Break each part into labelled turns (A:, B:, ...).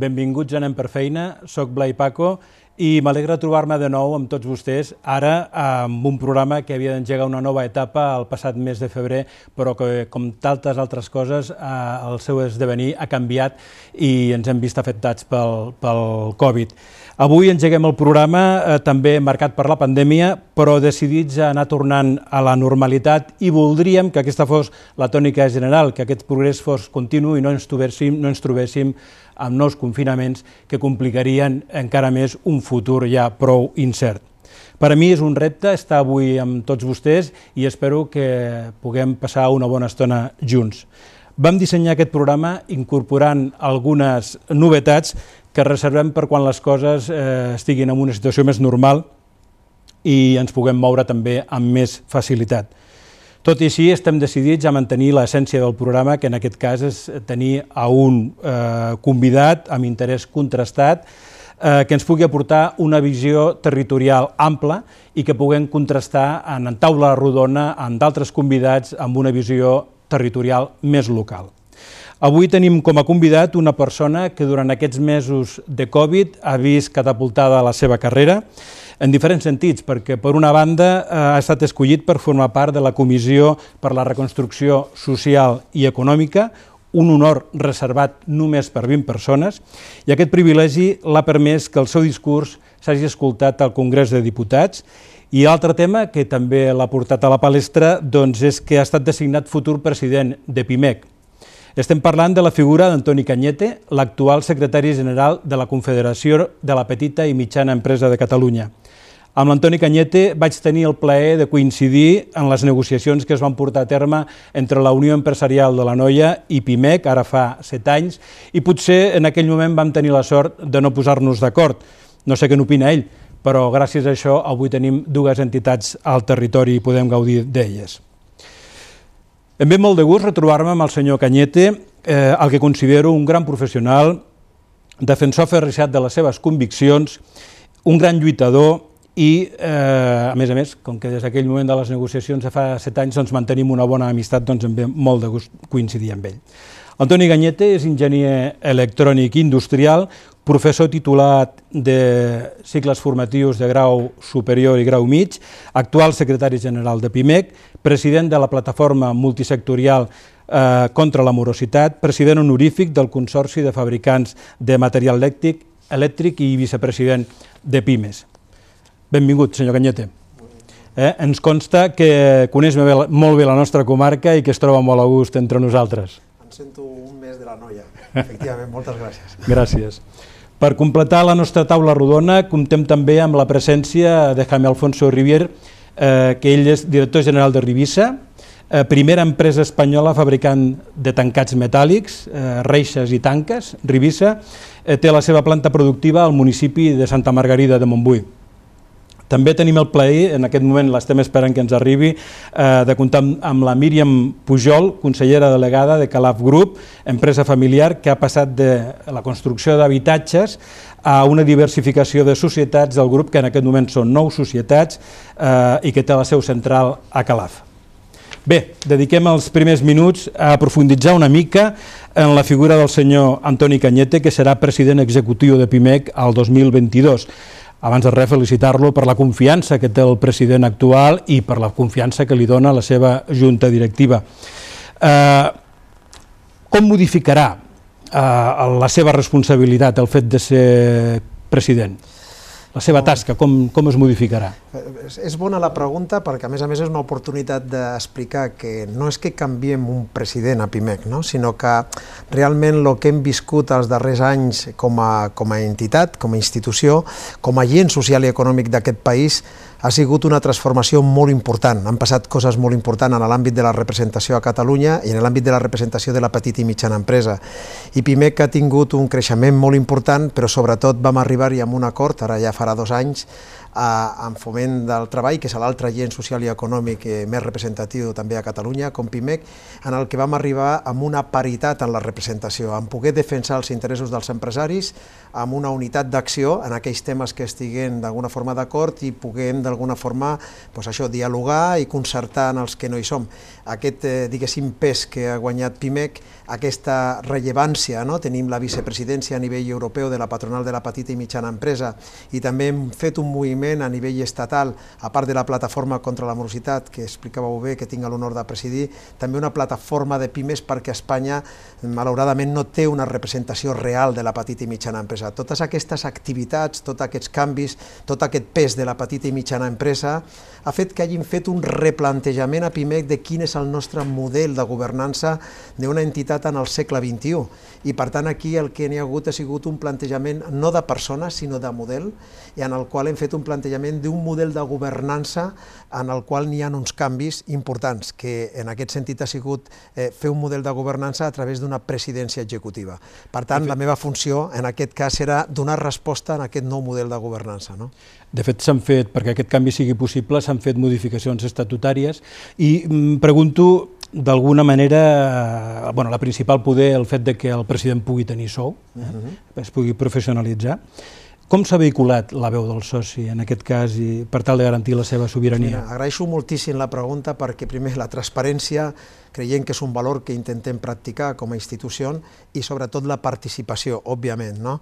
A: benvinguts a Anem per Feina, soc Blai Paco i m'alegra trobar-me de nou amb tots vostès, ara amb un programa que havia d'engegar una nova etapa el passat mes de febrer, però que, com tantes altres coses, eh, el seu esdevenir ha canviat i ens hem vist afectats pel, pel Covid. Avui engeguem el programa eh, també marcat per la pandèmia, però decidits a anar tornant a la normalitat i voldríem que aquesta fos la tònica general, que aquest progrés fos continu i no ens trobéssim, no ens trobéssim amb nous confinaments que complicarien encara més un futur ja prou incert. Per a mi és un repte estar avui amb tots vostès i espero que puguem passar una bona estona junts. Vam dissenyar aquest programa incorporant algunes novetats que reservem per quan les coses eh, estiguin en una situació més normal i ens puguem moure també amb més facilitat. Tot i així, estem decidits a mantenir l'essència del programa, que en aquest cas és tenir a un eh, convidat amb interès contrastat eh, que ens pugui aportar una visió territorial ampla i que puguem contrastar en, en taula rodona amb d'altres convidats amb una visió territorial més local. Avui tenim com a convidat una persona que durant aquests mesos de Covid ha vist catapultada la seva carrera en diferents sentits, perquè per una banda eh, ha estat escollit per formar part de la Comissió per la Reconstrucció Social i Econòmica, un honor reservat només per 20 persones, i aquest privilegi l'ha permès que el seu discurs s'hagi escoltat al Congrés de Diputats i l'altre tema que també l'ha portat a la palestra doncs, és que ha estat designat futur president de PIMEC. Estem parlant de la figura d'Antoni Canyete, l'actual secretari general de la Confederació de la Petita i Mitjana Empresa de Catalunya. Amb l'Antoni Canyete vaig tenir el plaer de coincidir en les negociacions que es van portar a terme entre la Unió Empresarial de la Noia i PIMEC, ara fa set anys, i potser en aquell moment vam tenir la sort de no posar-nos d'acord. No sé què n'opina ell, però gràcies a això avui tenim dues entitats al territori i podem gaudir d'elles. Em ve molt de gust retrobar-me amb el senyor Canyete, eh, el que considero un gran professional, defensor ferrissat de les seves conviccions, un gran lluitador, i, eh, a més a més, com que des d'aquell moment de les negociacions de fa set anys doncs, mantenim una bona amistat, doncs em ve molt de gust coincidir amb ell. Antoni Ganyete és enginyer electrònic industrial, professor titulat de cicles formatius de grau superior i grau mig, actual secretari general de PIMEC, president de la plataforma multisectorial eh, contra la morositat, president honorífic del Consorci de Fabricants de Material Elèctric, elèctric i vicepresident de PIMES. Benvingut, senyor Canyete. Eh, ens consta que coneix molt bé la nostra comarca i que es troba molt a gust entre nosaltres. Em sento un mes de la noia, efectivament, moltes gràcies. Gràcies. Per completar la nostra taula rodona, comptem també amb la presència de Jaime Alfonso Rivier, eh, que ell és director general de Rivissa, eh, primera empresa espanyola fabricant de tancats metàl·lics, eh, reixes i tanques, Rivissa, eh, té la seva planta productiva al municipi de Santa Margarida de Montbui. També tenim el plaer, en aquest moment l'estem esperant que ens arribi, eh, de comptar amb, la Míriam Pujol, consellera delegada de Calaf Group, empresa familiar que ha passat de la construcció d'habitatges a una diversificació de societats del grup, que en aquest moment són nou societats eh, i que té la seu central a Calaf. Bé, dediquem els primers minuts a profunditzar una mica en la figura del senyor Antoni Canyete, que serà president executiu de PIMEC al 2022 abans de res felicitar-lo per la confiança que té el president actual i per la confiança que li dona la seva junta directiva. Eh, com modificarà eh, la seva responsabilitat el fet de ser president? la seva tasca, com, com es modificarà?
B: És bona la pregunta perquè, a més a més, és una oportunitat d'explicar que no és que canviem un president a PIMEC, no? sinó que realment el que hem viscut els darrers anys com a, com a entitat, com a institució, com a agent social i econòmic d'aquest país, ha sigut una transformació molt important. Han passat coses molt importants en l'àmbit de la representació a Catalunya i en l'àmbit de la representació de la petita i mitjana empresa. I PIMEC ha tingut un creixement molt important, però sobretot vam arribar-hi amb un acord, ara ja farà dos anys, a, en foment del treball, que és l'altre gent social i econòmic eh, més representatiu també a Catalunya, com PIMEC, en el que vam arribar amb una paritat en la representació, en poder defensar els interessos dels empresaris, amb una unitat d'acció en aquells temes que estiguen d'alguna forma d'acord i poguem d'alguna forma pues doncs això, dialogar i concertar en els que no hi som aquest, eh, diguéssim, pes que ha guanyat PIMEC, aquesta rellevància, no? tenim la vicepresidència a nivell europeu de la patronal de la petita i mitjana empresa i també hem fet un moviment a nivell estatal, a part de la plataforma contra la morositat, que explicàveu bé, que tinc l'honor de presidir, també una plataforma de pimes perquè Espanya, malauradament, no té una representació real de la petita i mitjana empresa. Totes aquestes activitats, tots aquests canvis, tot aquest pes de la petita i mitjana empresa ha fet que hagin fet un replantejament a PIMEC de quin és el nostre model de governança d'una entitat en el segle XXI. I per tant aquí el que n'hi ha hagut ha sigut un plantejament no de persones, sinó de model, i en el qual hem fet un plantejament d'un model de governança en el qual n'hi ha uns canvis importants, que en aquest sentit ha sigut eh, fer un model de governança a través d'una presidència executiva. Per tant, la meva funció en aquest cas serà donar resposta en aquest nou model de governança. No?
A: De fet, s'han fet, perquè aquest canvi sigui possible, s'han fet modificacions estatutàries i mm, pregunto d'alguna manera, eh, bueno, la principal poder, el fet de que el president pugui tenir sou, eh, uh mhm. -huh. es pugui professionalitzar, com s'ha vehiculat la veu del soci en aquest cas i per tal de garantir la seva sobirania? Mira,
B: agraeixo moltíssim la pregunta perquè primer la transparència creiem que és un valor que intentem practicar com a institució i sobretot la participació, òbviament. No?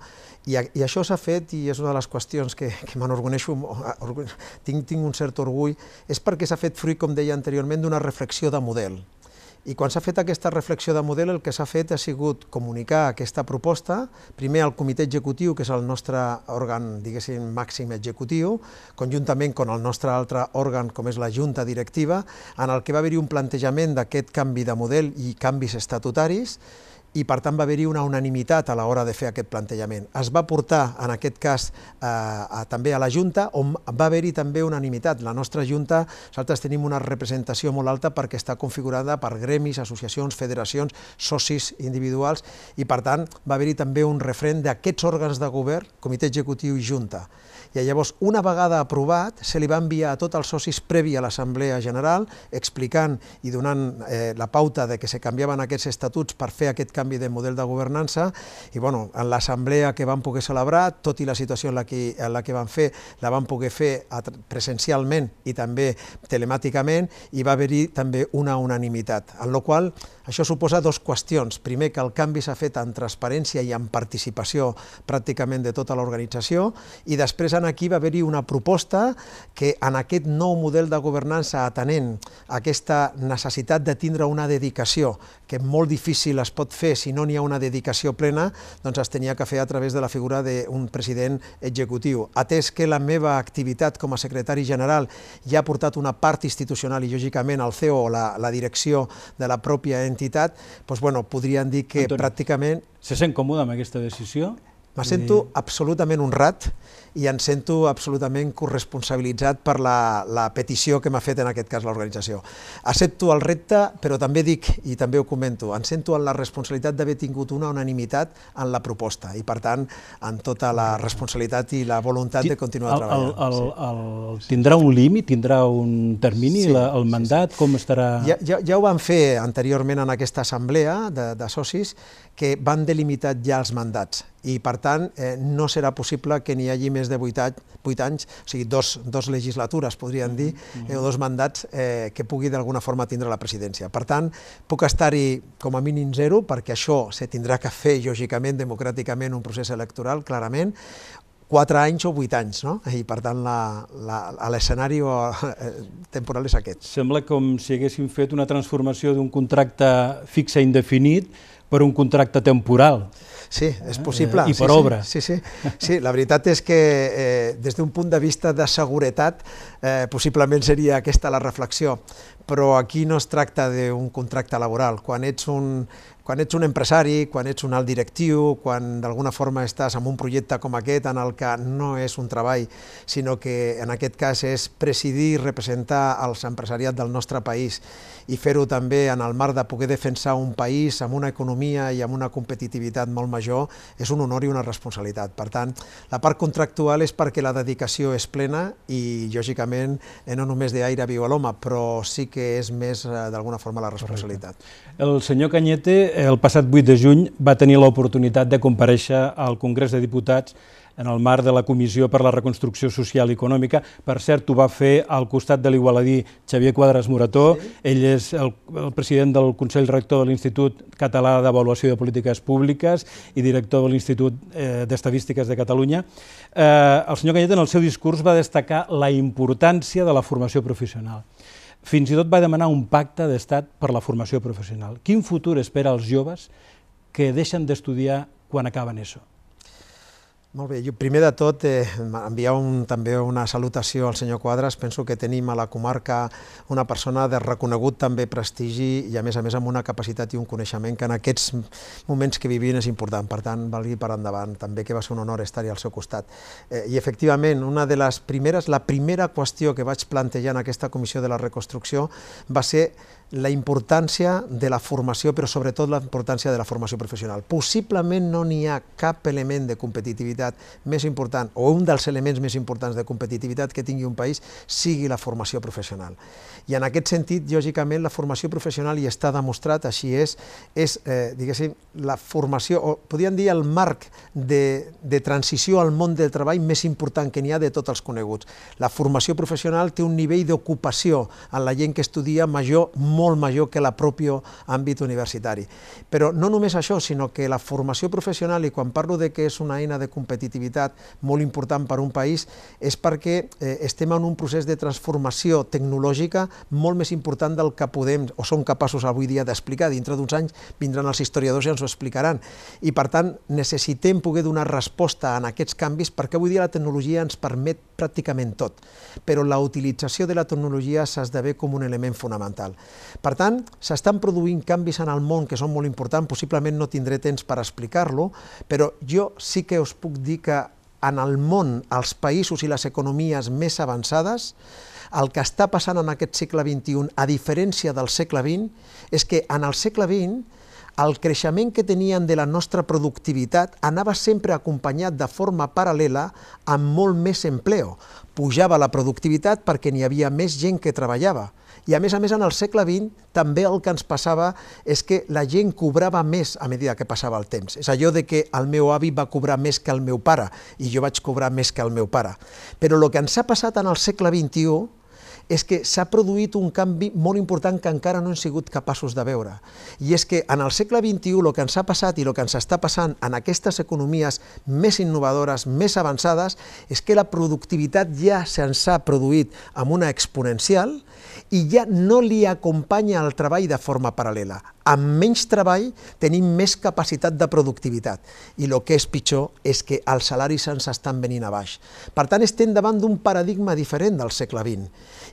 B: I, I això s'ha fet i és una de les qüestions que, que m'enorgulleixo, ah, tinc, tinc un cert orgull, és perquè s'ha fet fruit, com deia anteriorment, d'una reflexió de model. I quan s'ha fet aquesta reflexió de model, el que s'ha fet ha sigut comunicar aquesta proposta, primer al comitè executiu, que és el nostre òrgan, diguéssim, màxim executiu, conjuntament amb el nostre altre òrgan, com és la Junta Directiva, en el que va haver-hi un plantejament d'aquest canvi de model i canvis estatutaris, i per tant va haver-hi una unanimitat a l'hora de fer aquest plantejament. Es va portar, en aquest cas, eh, també a la Junta, on va haver-hi també unanimitat. La nostra Junta, nosaltres tenim una representació molt alta perquè està configurada per gremis, associacions, federacions, socis individuals, i per tant va haver-hi també un referent d'aquests òrgans de govern, comitè executiu i Junta. I llavors, una vegada aprovat, se li va enviar a tots els socis previ a l'Assemblea General, explicant i donant eh, la pauta de que se canviaven aquests estatuts per fer aquest canvi de model de governança i bueno, en l'assemblea que van poder celebrar, tot i la situació en la que, en la que van fer, la van poder fer presencialment i també telemàticament i va haver-hi també una unanimitat, en la qual cosa això suposa dues qüestions. Primer, que el canvi s'ha fet en transparència i en participació pràcticament de tota l'organització i després en aquí va haver-hi una proposta que en aquest nou model de governança atenent aquesta necessitat de tindre una dedicació que molt difícil es pot fer si no n'hi ha una dedicació plena, doncs es tenia que fer a través de la figura d'un president executiu. Atès que la meva activitat com a secretari general ja ha portat una part institucional i, lògicament, el CEO o la, la direcció de la pròpia entitat entitat, doncs, bueno, podrien dir que Antoni, pràcticament... Se sent còmode amb aquesta decisió? Me sento sí. absolutament honrat i em sento absolutament corresponsabilitzat per la, la petició que m'ha fet en aquest cas l'organització. Accepto el repte, però també dic, i també ho comento, em sento en la responsabilitat d'haver tingut una unanimitat en la proposta i, per tant, en tota la responsabilitat i la voluntat de continuar el, treballant. El, el,
A: el, sí. Tindrà un límit, tindrà un termini, sí, la, el mandat, sí, sí. com estarà... Ja,
B: ja, ja ho van fer anteriorment en aquesta assemblea de, de socis, que van delimitar ja els mandats i per tant eh, no serà possible que n'hi hagi més de 8 anys, 8 anys o sigui, dos, dos legislatures, podríem dir, mm-hmm. eh, o dos mandats eh, que pugui d'alguna forma tindre la presidència. Per tant, puc estar-hi com a mínim zero, perquè això se tindrà que fer, lògicament, democràticament, un procés electoral, clarament, 4 anys o 8 anys, no? I per tant
A: l'escenari eh, temporal és aquest. Sembla com si haguéssim fet una transformació d'un contracte fixe indefinit per un contracte temporal. Sí, és ah, possible. I per sí, obra.
B: Sí, sí, sí. sí, la veritat és que eh, des d'un punt de vista de seguretat eh, possiblement seria aquesta la reflexió, però aquí no es tracta d'un contracte laboral. Quan ets un, quan ets un empresari, quan ets un alt directiu, quan d'alguna forma estàs en un projecte com aquest en el que no és un treball, sinó que en aquest cas és presidir i representar els empresariats del nostre país i fer-ho també en el marc de poder defensar un país amb una economia i amb una competitivitat molt major és un honor i una responsabilitat. Per tant, la part contractual és perquè la dedicació és plena i, lògicament, eh, no només d'aire viu a l'home, però sí que que és més, eh, d'alguna forma, la responsabilitat.
A: El senyor Canyete, el passat 8 de juny, va tenir l'oportunitat de compareixer al Congrés de Diputats en el marc de la Comissió per la Reconstrucció Social i Econòmica. Per cert, ho va fer al costat de l'igualadí Xavier Quadras Morató. Sí. Ell és el, el president del Consell Rector de l'Institut Català d'Avaluació de Polítiques Públiques i director de l'Institut eh, d'Estadístiques de Catalunya. Eh, el senyor Canyet en el seu discurs va destacar la importància de la formació professional. Fins i tot va demanar un pacte d'estat per la formació professional. Quin futur espera als joves que deixen d'estudiar quan acaben ESO?
B: Molt bé, jo primer de tot eh, enviar un, també una salutació al senyor Quadres. Penso que tenim a la comarca una persona de reconegut també prestigi i a més a més amb una capacitat i un coneixement que en aquests moments que vivim és important. Per tant, valgui per endavant. També que va ser un honor estar-hi al seu costat. Eh, I efectivament, una de les primeres, la primera qüestió que vaig plantejar en aquesta comissió de la reconstrucció va ser la importància de la formació, però sobretot la importància de la formació professional. Possiblement no n'hi ha cap element de competitivitat més important, o un dels elements més importants de competitivitat que tingui un país, sigui la formació professional. I en aquest sentit, lògicament, la formació professional, hi està demostrat, així és, és, eh, diguéssim, la formació, o podríem dir el marc de, de transició al món del treball més important que n'hi ha de tots els coneguts. La formació professional té un nivell d'ocupació en la gent que estudia major, molt major que el propi àmbit universitari. Però no només això, sinó que la formació professional, i quan parlo de que és una eina de competitivitat molt important per a un país, és perquè eh, estem en un procés de transformació tecnològica molt més important del que podem o som capaços avui dia d'explicar. Dintre d'uns anys vindran els historiadors i ens ho explicaran. I per tant, necessitem poder donar resposta a aquests canvis perquè avui dia la tecnologia ens permet pràcticament tot, però la utilització de la tecnologia s'esdevé com un element fonamental. Per tant, s'estan produint canvis en el món que són molt importants, possiblement no tindré temps per explicar-lo, però jo sí que us puc dir que en el món, els països i les economies més avançades, el que està passant en aquest segle XXI, a diferència del segle XX, és que en el segle XX el creixement que teníem de la nostra productivitat anava sempre acompanyat de forma paral·lela amb molt més empleo. Pujava la productivitat perquè n'hi havia més gent que treballava. I a més a més, en el segle XX també el que ens passava és que la gent cobrava més a mesura que passava el temps. És allò de que el meu avi va cobrar més que el meu pare i jo vaig cobrar més que el meu pare. Però el que ens ha passat en el segle XXI és que s'ha produït un canvi molt important que encara no hem sigut capaços de veure. I és que en el segle XXI el que ens ha passat i el que ens està passant en aquestes economies més innovadores, més avançades, és que la productivitat ja se'ns ha produït amb una exponencial i ja no li acompanya el treball de forma paral·lela amb menys treball tenim més capacitat de productivitat. I el que és pitjor és que els salaris ens estan venint a baix. Per tant, estem davant d'un paradigma diferent del segle XX.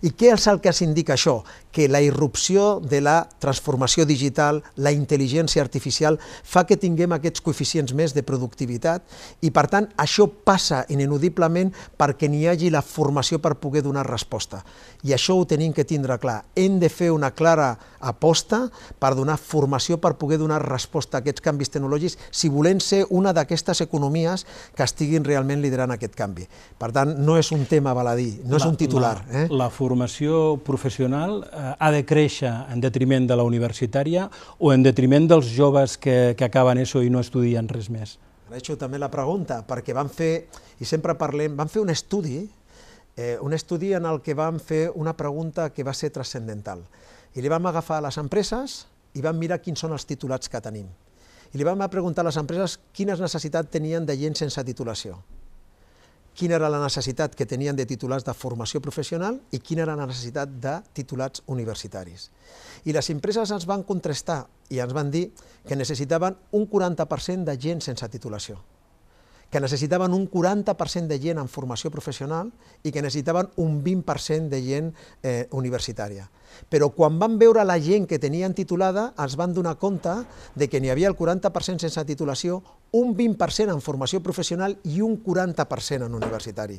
B: I què és el que s'indica això? Que la irrupció de la transformació digital, la intel·ligència artificial, fa que tinguem aquests coeficients més de productivitat i, per tant, això passa inenudiblement perquè n'hi hagi la formació per poder donar resposta. I això ho tenim que tindre clar. Hem de fer una clara aposta per donar formació per poder donar resposta a aquests canvis tecnològics si volem ser una d'aquestes economies que estiguin realment liderant aquest canvi. Per tant, no és un tema
A: baladí, no la, és un titular. La, eh? la formació professional eh, ha de créixer en detriment de la universitària o en detriment dels joves que, que acaben ESO i no estudien res més?
B: Agraeixo també la pregunta, perquè van fer, i sempre parlem, van fer un estudi, eh, un estudi en el que vam fer una pregunta que va ser transcendental. I li vam agafar a les empreses, i vam mirar quins són els titulats que tenim. I li vam preguntar a les empreses quines necessitats tenien de gent sense titulació, quina era la necessitat que tenien de titulats de formació professional i quina era la necessitat de titulats universitaris. I les empreses ens van contrastar i ens van dir que necessitaven un 40% de gent sense titulació, que necessitaven un 40% de gent en formació professional i que necessitaven un 20% de gent eh, universitària però quan van veure la gent que tenien titulada es van donar compte de que n'hi havia el 40% sense titulació, un 20% en formació professional i un 40% en universitari.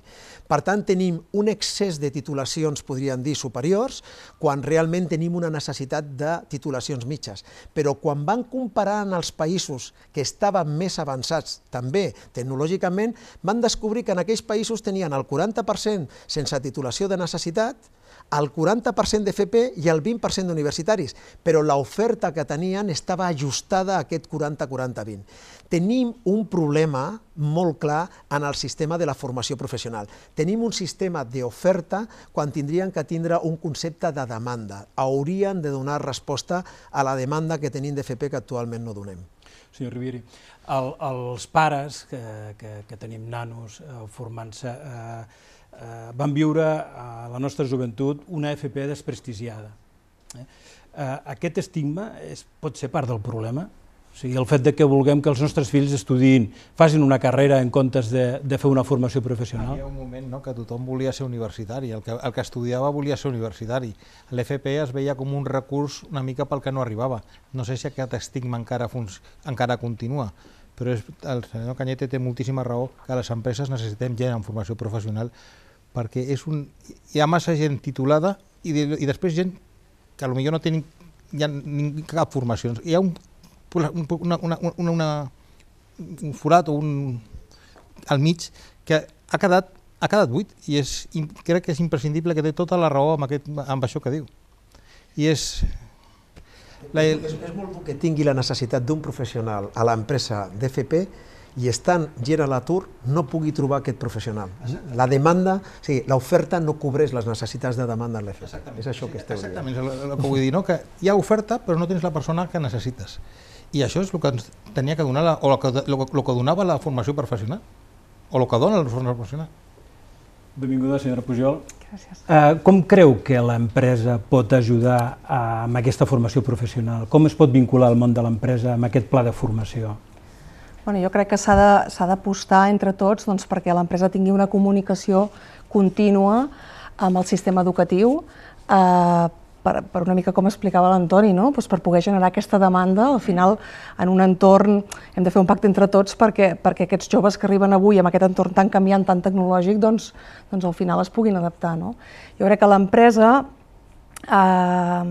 B: Per tant, tenim un excés de titulacions, podríem dir, superiors, quan realment tenim una necessitat de titulacions mitges. Però quan van comparar en els països que estaven més avançats, també tecnològicament, van descobrir que en aquells països tenien el 40% sense titulació de necessitat el 40% d'FP i el 20% d'universitaris, però l'oferta que tenien estava ajustada a aquest 40-40-20. Tenim un problema molt clar en el sistema de la formació professional. Tenim un sistema d'oferta quan tindrien que tindre un concepte de demanda. Haurien de donar resposta a la demanda que tenim d'FP que actualment no donem senyor Rivieri.
A: El, els pares que, que, que tenim nanos eh, formant-se eh, Eh, vam viure a la nostra joventut una FP desprestigiada. Eh? eh? Aquest estigma és, pot ser part del problema, o sigui, el fet de que vulguem que els nostres fills estudiïn, facin una carrera en comptes de, de fer una formació professional. Hi havia
C: un moment no, que tothom volia ser universitari, el que, el que estudiava volia ser universitari. L'FP es veia com un recurs una mica pel que no arribava. No sé si aquest estigma encara, encara continua, però és, el senyor Canyete té moltíssima raó que les empreses necessitem gent amb formació professional perquè és un, hi ha massa gent titulada i, de, i després gent que potser no tenen hi ha ning, cap formació. Hi ha un, una, una, una, una, un forat o un, al mig que ha quedat, ha quedat buit i és, crec que és imprescindible que té tota la raó amb, aquest, amb això que diu. I és,
B: la... És, és molt bo que tingui la necessitat d'un professional a l'empresa d'FP i estant gent a l'atur no pugui trobar aquest professional. La demanda, o sigui,
C: l'oferta no cobreix les necessitats de demanda en l'EFES. És això que esteu exactament. dient. Exactament, és el que vull dir, no? que hi ha oferta però no tens la persona que necessites. I això és el que ens tenia que donar, la, o el que, el, el que donava la formació professional, o el que dona la formació professional.
A: Benvinguda, senyora Pujol. Gràcies. Uh, com creu que l'empresa pot ajudar amb aquesta formació professional? Com es pot vincular el món de l'empresa amb aquest pla de formació?
D: Bueno, jo crec que s'ha d'apostar entre tots doncs, perquè l'empresa tingui una comunicació contínua amb el sistema educatiu, eh, per, per una mica com explicava l'Antoni, no? pues doncs per poder generar aquesta demanda, al final en un entorn hem de fer un pacte entre tots perquè, perquè aquests joves que arriben avui amb aquest entorn tan canviant, tan tecnològic, doncs, doncs al final es puguin adaptar. No? Jo crec que l'empresa eh,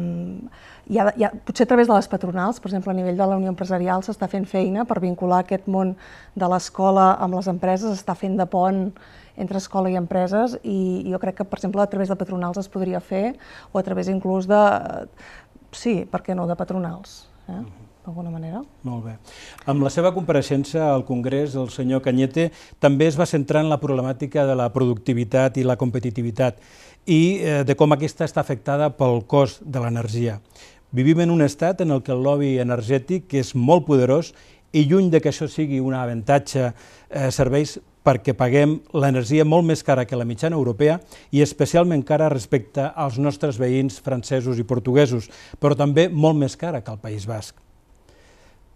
D: hi ha, hi ha, potser a través de les patronals, per exemple, a nivell de la Unió Empresarial s'està fent feina per vincular aquest món de l'escola amb les empreses, s'està fent de pont entre escola i empreses i jo crec que, per exemple, a través de patronals es podria fer o a través inclús de, sí, per què no, de patronals. Eh? Uh -huh d'alguna manera.
A: Molt bé. Amb la seva compareixença al Congrés, el senyor Canyete també es va centrar en la problemàtica de la productivitat i la competitivitat i eh, de com aquesta està afectada pel cost de l'energia. Vivim en un estat en el que el lobby energètic és molt poderós i lluny de que això sigui un avantatge eh, serveis perquè paguem l'energia molt més cara que la mitjana europea i especialment cara respecte als nostres veïns francesos i portuguesos, però també molt més cara que el País Basc.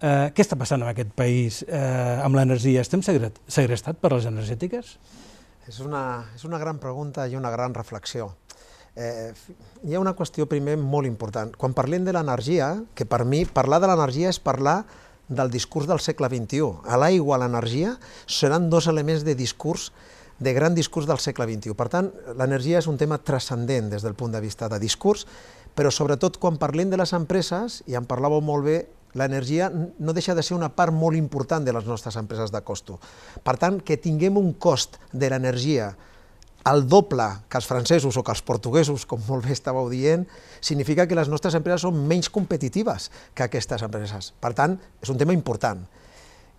A: Eh, què està passant en aquest país eh, amb l'energia? Estem segrestat per les energètiques?
B: És una, és una gran pregunta i una gran reflexió eh, hi ha una qüestió primer molt important. Quan parlem de l'energia, que per mi parlar de l'energia és parlar del discurs del segle XXI. A l'aigua, a l'energia, seran dos elements de discurs de gran discurs del segle XXI. Per tant, l'energia és un tema transcendent des del punt de vista de discurs, però sobretot quan parlem de les empreses, i en parlàveu molt bé, l'energia no deixa de ser una part molt important de les nostres empreses de costo. Per tant, que tinguem un cost de l'energia el doble que els francesos o que els portuguesos, com molt bé estàveu dient, significa que les nostres empreses són menys competitives que aquestes empreses. Per tant, és un tema important.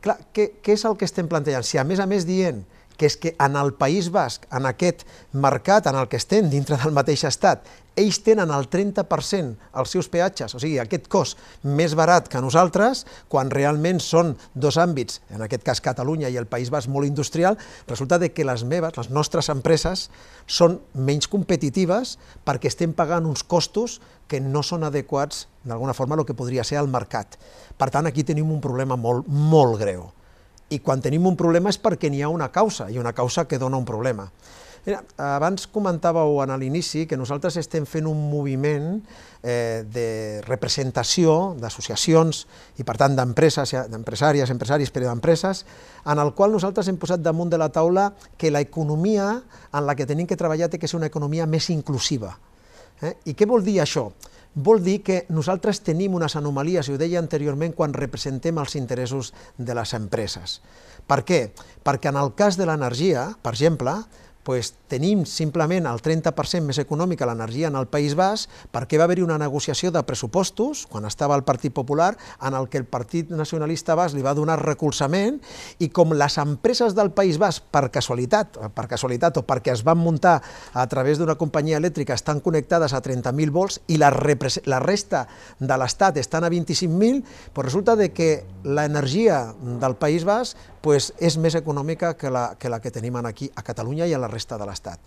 B: Clar, què, què és el que estem plantejant? Si a més a més dient que és que en el País Basc, en aquest mercat en el que estem dintre del mateix estat, ells tenen el 30% els seus peatges, o sigui, aquest cost més barat que nosaltres, quan realment són dos àmbits, en aquest cas Catalunya i el País Basc molt industrial, resulta de que les meves, les nostres empreses, són menys competitives perquè estem pagant uns costos que no són adequats, d'alguna forma, el que podria ser el mercat. Per tant, aquí tenim un problema molt, molt greu. I quan tenim un problema és perquè n'hi ha una causa, i una causa que dona un problema abans comentàveu en l'inici que nosaltres estem fent un moviment eh, de representació d'associacions i per tant d'empreses, d'empresàries, empresaris, però d'empreses, en el qual nosaltres hem posat damunt de la taula que la economia en la que tenim que treballar té que ser una economia més inclusiva. Eh? I què vol dir això? vol dir que nosaltres tenim unes anomalies, i ho deia anteriorment, quan representem els interessos de les empreses. Per què? Perquè en el cas de l'energia, per exemple, pues, tenim simplement el 30% més econòmica l'energia en el País Basc, perquè va haver-hi una negociació de pressupostos, quan estava el Partit Popular, en el que el Partit Nacionalista Basc li va donar recolzament, i com les empreses del País Basc, per casualitat, per casualitat o perquè es van muntar a través d'una companyia elèctrica, estan connectades a 30.000 volts i la, la resta de l'Estat estan a 25.000, pues resulta de que l'energia del País Basc pues, és més econòmica que la, que la que tenim aquí a Catalunya i a la resta de l'Estat.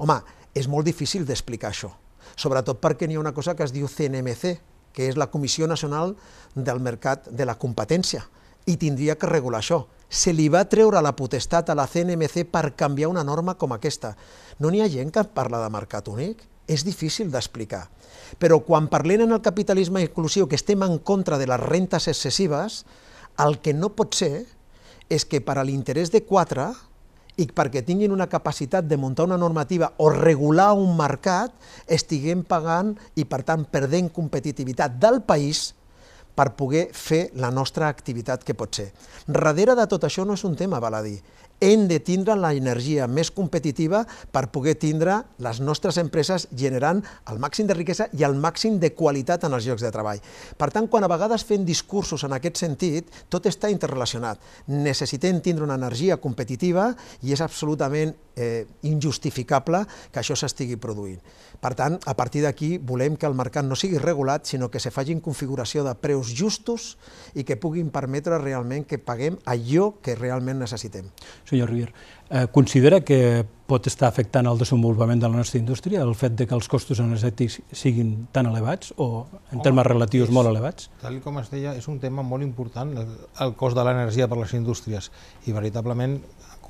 B: Home, és molt difícil d'explicar això, sobretot perquè n'hi ha una cosa que es diu CNMC, que és la Comissió Nacional del Mercat de la Competència, i tindria que regular això. Se li va treure la potestat a la CNMC per canviar una norma com aquesta. No n'hi ha gent que parla de mercat únic? És difícil d'explicar. Però quan parlem en el capitalisme inclusiu que estem en contra de les rentes excessives, el que no pot ser és que per a l'interès de quatre i perquè tinguin una capacitat de muntar una normativa o regular un mercat, estiguem pagant i, per tant, perdent competitivitat del país per poder fer la nostra activitat que pot ser. Darrere de tot això no és un tema dir hem de tindre l'energia més competitiva per poder tindre les nostres empreses generant el màxim de riquesa i el màxim de qualitat en els llocs de treball. Per tant, quan a vegades fem discursos en aquest sentit, tot està interrelacionat. Necessitem tindre una energia competitiva i és absolutament eh, injustificable que això s'estigui produint. Per tant, a partir d'aquí volem que el mercat no sigui regulat, sinó que se en configuració de preus justos i que puguin permetre realment que paguem allò que realment necessitem.
A: Senyor Rivier, eh, considera que pot estar afectant el desenvolupament de la nostra indústria el fet de que els costos energètics siguin tan elevats o en Home, termes relatius és, molt elevats?
C: Tal com es deia, és un tema molt important, el, el cost de l'energia per les indústries, i veritablement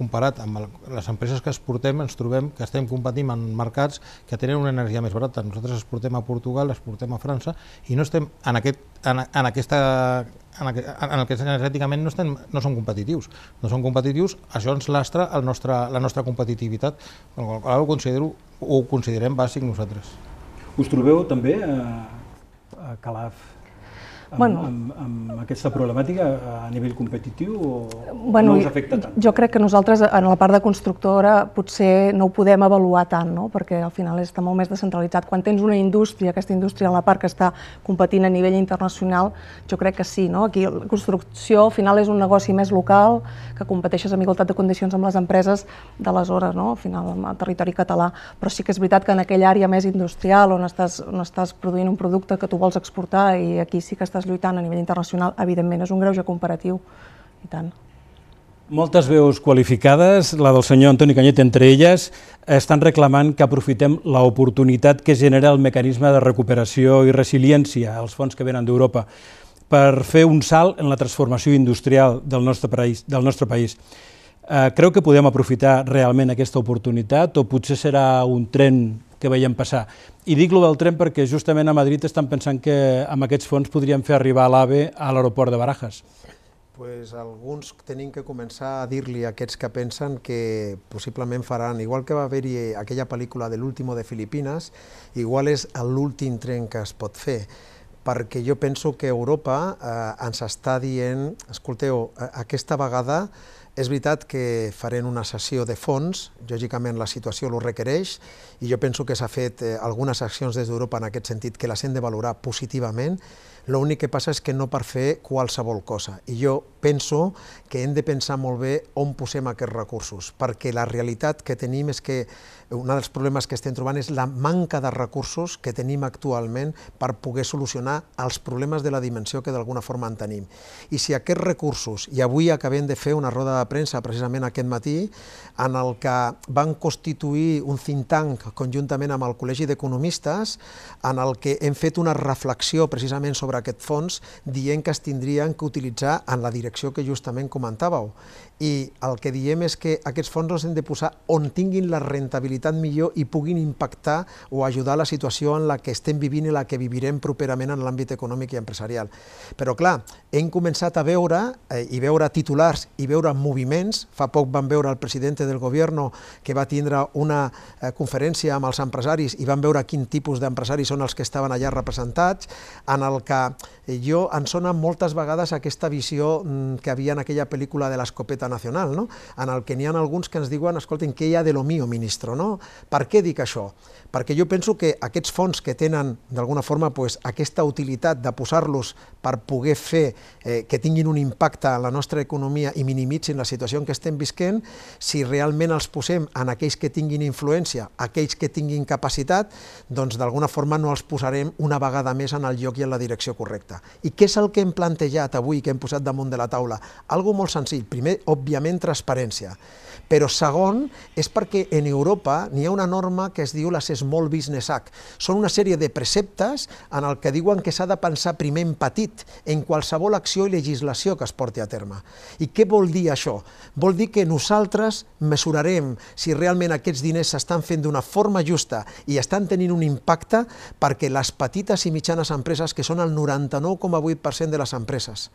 C: comparat amb les empreses que exportem, ens trobem que estem competint en mercats que tenen una energia més barata. Nosaltres exportem a Portugal, exportem a França i no estem en, aquest, en, en aquesta en el, que, en el que energèticament no, estem, no som competitius. No som competitius, això ens lastra el nostre, la nostra competitivitat. Ara ho, considero, ho considerem bàsic nosaltres. Us trobeu també a, eh,
A: a Calaf amb, bueno, amb, amb aquesta problemàtica a nivell competitiu o bueno, no us afecta tant?
D: Jo crec que nosaltres en la part de constructora potser no ho podem avaluar tant, no? perquè al final està molt més descentralitzat. Quan tens una indústria, aquesta indústria a la part que està competint a nivell internacional, jo crec que sí, no? aquí la construcció al final és un negoci més local, que competeixes amb igualtat de condicions amb les empreses de les hores, no? al final amb el territori català, però sí que és veritat que en aquella àrea més industrial on estàs, on estàs produint un producte que tu vols exportar i aquí sí que estàs estàs lluitant a nivell internacional, evidentment, és un greuge comparatiu, i tant.
A: Moltes veus qualificades, la del senyor Antoni Canyet entre elles, estan reclamant que aprofitem l'oportunitat que genera el mecanisme de recuperació i resiliència, els fons que venen d'Europa, per fer un salt en la transformació industrial del nostre país. Del nostre país. Eh, creu que podem aprofitar realment aquesta oportunitat o potser serà un tren que veiem passar. I dic lo del tren perquè justament a Madrid estan pensant que amb aquests fons podríem fer arribar l'AVE a l'aeroport de Barajas.
B: Pues alguns tenim que començar a dir-li a aquests que pensen que possiblement faran, igual que va haver-hi aquella pel·lícula de l'último de Filipines, igual és l'últim tren que es pot fer perquè jo penso que Europa eh, ens està dient, escolteu, eh, aquesta vegada és veritat que farem una sessió de fons, lògicament la situació ho requereix, i jo penso que s'ha fet eh, algunes accions des d'Europa en aquest sentit que les hem de valorar positivament, l'únic que passa és que no per fer qualsevol cosa. I jo penso que hem de pensar molt bé on posem aquests recursos, perquè la realitat que tenim és que un dels problemes que estem trobant és la manca de recursos que tenim actualment per poder solucionar els problemes de la dimensió que d'alguna forma en tenim. I si aquests recursos, i avui acabem de fer una roda de premsa precisament aquest matí, en el que van constituir un think tank conjuntament amb el Col·legi d'Economistes, en el que hem fet una reflexió precisament sobre aquest fons, dient que es tindrien que utilitzar en la direcció direcció que justament comentàveu i el que diem és que aquests fons els hem de posar on tinguin la rentabilitat millor i puguin impactar o ajudar la situació en la que estem vivint i la que vivirem properament en l'àmbit econòmic i empresarial. Però clar, hem començat a veure eh, i veure titulars i veure moviments. Fa poc vam veure el president del govern que va tindre una eh, conferència amb els empresaris i vam veure quin tipus d'empresaris són els que estaven allà representats, en el que jo ens sona moltes vegades aquesta visió mm, que havia en aquella pel·lícula de l'escopeta nacional, no? en el que n'hi ha alguns que ens diuen, escolten, què hi ha de lo mío, ministro? No? Per què dic això? Perquè jo penso que aquests fons que tenen, d'alguna forma, pues, aquesta utilitat de posar-los per poder fer eh, que tinguin un impacte en la nostra economia i minimitzin la situació en què estem visquent, si realment els posem en aquells que tinguin influència, aquells que tinguin capacitat, doncs d'alguna forma no els posarem una vegada més en el lloc i en la direcció correcta. I què és el que hem plantejat avui, que hem posat damunt de la taula? Algo molt senzill. Primer, òbviament, transparència. Però segon, és perquè en Europa n'hi ha una norma que es diu les Small Business Act. Són una sèrie de preceptes en el que diuen que s'ha de pensar primer en petit, en qualsevol acció i legislació que es porti a terme. I què vol dir això? Vol dir que nosaltres mesurarem si realment aquests diners s'estan fent d'una forma justa i estan tenint un impacte perquè les petites i mitjanes empreses, que són el 99,8% de les empreses,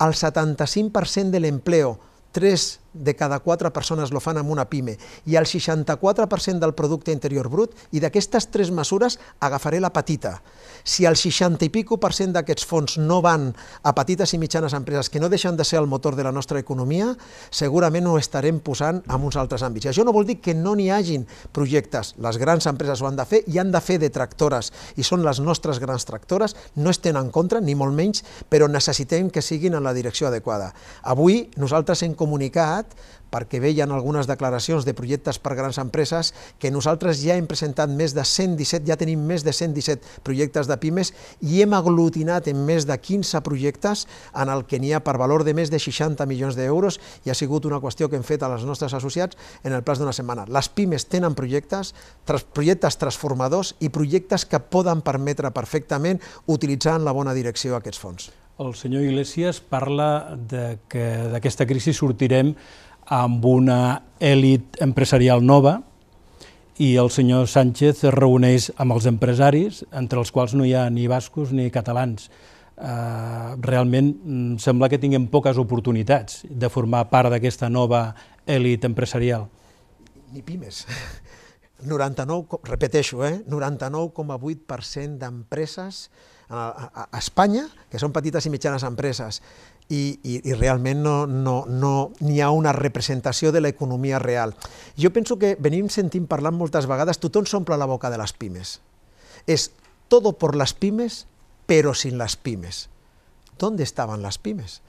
B: el 75% de l'empleo, tres de cada quatre persones lo fan amb una pime i el 64% del producte interior brut i d'aquestes tres mesures agafaré la petita. Si el 60 i pico per cent d'aquests fons no van a petites i mitjanes empreses que no deixen de ser el motor de la nostra economia, segurament ho estarem posant en uns altres àmbits. I això no vol dir que no n'hi hagin projectes. Les grans empreses ho han de fer i han de fer de tractores i són les nostres grans tractores, no estem en contra, ni molt menys, però necessitem que siguin en la direcció adequada. Avui nosaltres hem comunicat Senat perquè veien algunes declaracions de projectes per grans empreses que nosaltres ja hem presentat més de 117, ja tenim més de 117 projectes de pimes i hem aglutinat en més de 15 projectes en el que n'hi ha per valor de més de 60 milions d'euros i ha sigut una qüestió que hem fet a les nostres associats en el plaç d'una setmana. Les pimes tenen projectes, projectes transformadors i projectes que poden permetre perfectament utilitzar en la bona direcció aquests fons.
A: El senyor Iglesias parla de que d'aquesta crisi sortirem amb una èlit empresarial nova i el senyor Sánchez es reuneix amb els empresaris, entre els quals no hi ha ni bascos ni catalans. Eh, realment mm, sembla que tinguem poques oportunitats de formar part d'aquesta nova èlit empresarial.
B: Ni pimes. 99, repeteixo, eh? 99,8% d'empreses a, a Espanya, que són petites i mitjanes empreses, i, i, i realment no n'hi no, no, hi ha una representació de l'economia real. Jo penso que venim sentint parlant moltes vegades, tothom s'omple la boca de les pimes. És todo por las pimes, pero sin las pimes. D'on estaven les pimes?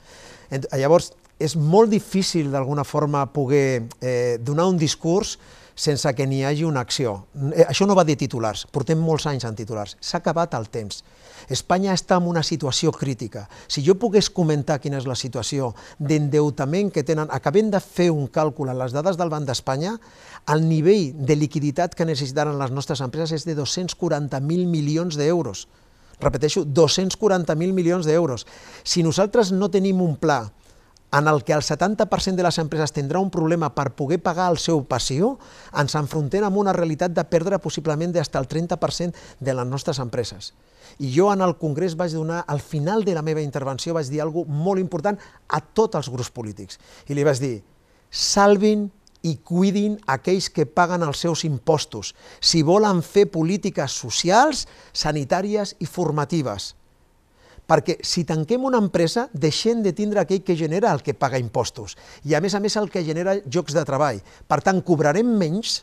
B: Llavors, és molt difícil d'alguna forma poder eh, donar un discurs sense que n'hi hagi una acció. Eh, això no va de titulars, portem molts anys en titulars. S'ha acabat el temps. Espanya està en una situació crítica. Si jo pogués comentar quina és la situació d'endeutament que tenen, acabem de fer un càlcul en les dades del Banc d'Espanya, el nivell de liquiditat que necessitaran les nostres empreses és de 240.000 milions d'euros. Repeteixo, 240.000 milions d'euros. Si nosaltres no tenim un pla en el que el 70% de les empreses tindrà un problema per poder pagar el seu passió, ens enfrontem amb una realitat de perdre possiblement d'hasta el 30% de les nostres empreses. I jo en el Congrés vaig donar, al final de la meva intervenció, vaig dir alguna molt important a tots els grups polítics. I li vaig dir, salvin i cuidin aquells que paguen els seus impostos, si volen fer polítiques socials, sanitàries i formatives perquè si tanquem una empresa, deixem de tindre aquell que genera el que paga impostos, i a més a més el que genera llocs de treball. Per tant, cobrarem menys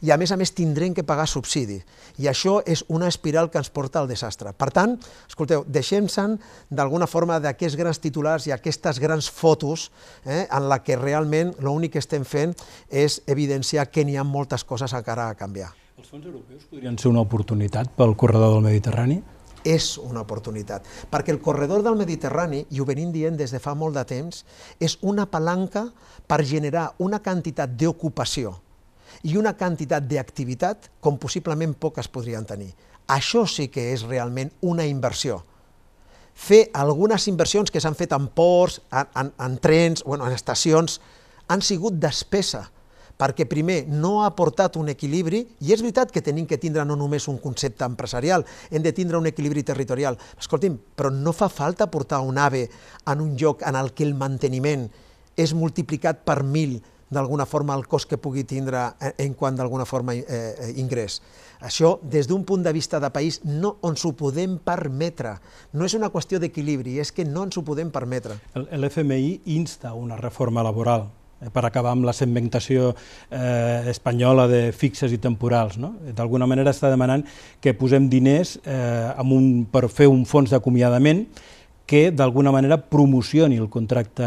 B: i a més a més tindrem que pagar subsidi. I això és una espiral que ens porta al desastre. Per tant, escolteu, deixem-se'n d'alguna forma d'aquests grans titulars i aquestes grans fotos eh, en la que realment l'únic que estem fent és evidenciar que n'hi ha moltes coses encara a canviar. Els fons
A: europeus podrien ser una oportunitat pel corredor del Mediterrani? és
B: una oportunitat, perquè el corredor del Mediterrani, i ho venim dient des de fa molt de temps, és una palanca per generar una quantitat d'ocupació i una quantitat d'activitat com possiblement poques podrien tenir. Això sí que és realment una inversió. Fer algunes inversions que s'han fet en ports, en, en, en trens, bueno, en estacions, han sigut despesa, perquè primer no ha aportat un equilibri, i és veritat que tenim que tindre no només un concepte empresarial, hem de tindre un equilibri territorial. Escolti'm, però no fa falta portar un ave en un lloc en el que el manteniment és multiplicat per mil d'alguna forma el cost que pugui tindre eh, en quant d'alguna forma eh, eh, ingrés. Això, des d'un punt de vista de país, no ens ho podem permetre. No és una qüestió d'equilibri, és que no ens ho podem permetre.
A: L'FMI insta una reforma laboral Eh, per acabar amb la segmentació eh, espanyola de fixes i temporals. No? D'alguna manera està demanant que posem diners eh, amb un, per fer un fons d'acomiadament que d'alguna manera promocioni el contracte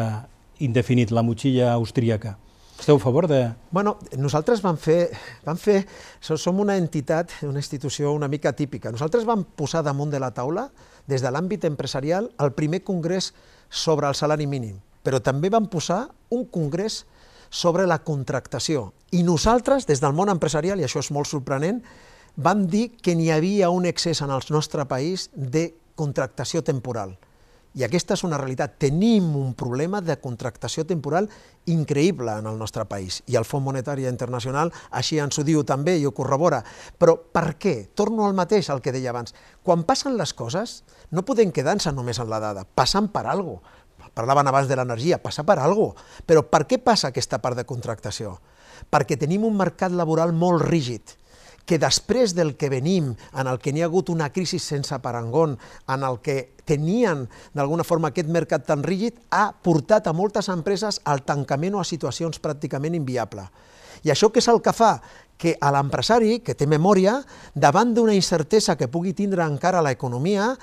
A: indefinit, la motxilla austríaca. Esteu a favor de... Bueno, nosaltres vam fer, vam fer... Som una
B: entitat, una institució una mica típica. Nosaltres vam posar damunt de la taula, des de l'àmbit empresarial, el primer congrés sobre el salari mínim però també van posar un congrés sobre la contractació. I nosaltres, des del món empresarial, i això és molt sorprenent, vam dir que n'hi havia un excés en el nostre país de contractació temporal. I aquesta és una realitat. Tenim un problema de contractació temporal increïble en el nostre país. I el Fons Monetari Internacional així ens ho diu també i ho corrobora. Però per què? Torno al mateix, al que deia abans. Quan passen les coses, no podem quedar nos només en la dada. Passen per alguna cosa Parlaven abans de l'energia, passa per alguna cosa. Però per què passa aquesta part de contractació? Perquè tenim un mercat laboral molt rígid, que després del que venim, en el que n'hi ha hagut una crisi sense parangon, en el que tenien d'alguna forma aquest mercat tan rígid, ha portat a moltes empreses al tancament o a situacions pràcticament inviables. I això què és el que fa? que a l'empresari, que té memòria, davant d'una incertesa que pugui tindre encara l'economia,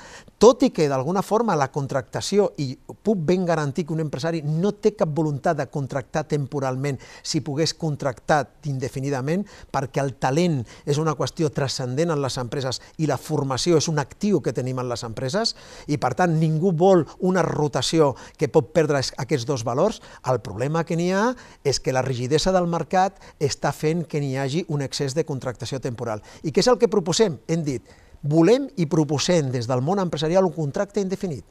B: tot i que d'alguna forma la contractació, i puc ben garantir que un empresari no té cap voluntat de contractar temporalment si pogués contractar indefinidament, perquè el talent és una qüestió transcendent en les empreses i la formació és un actiu que tenim en les empreses, i per tant ningú vol una rotació que pot perdre aquests dos valors, el problema que n'hi ha és que la rigidesa del mercat està fent que n'hi hagi un excés de contractació temporal. I què és el que proposem? Hem dit, volem i proposem des del món empresarial un contracte indefinit,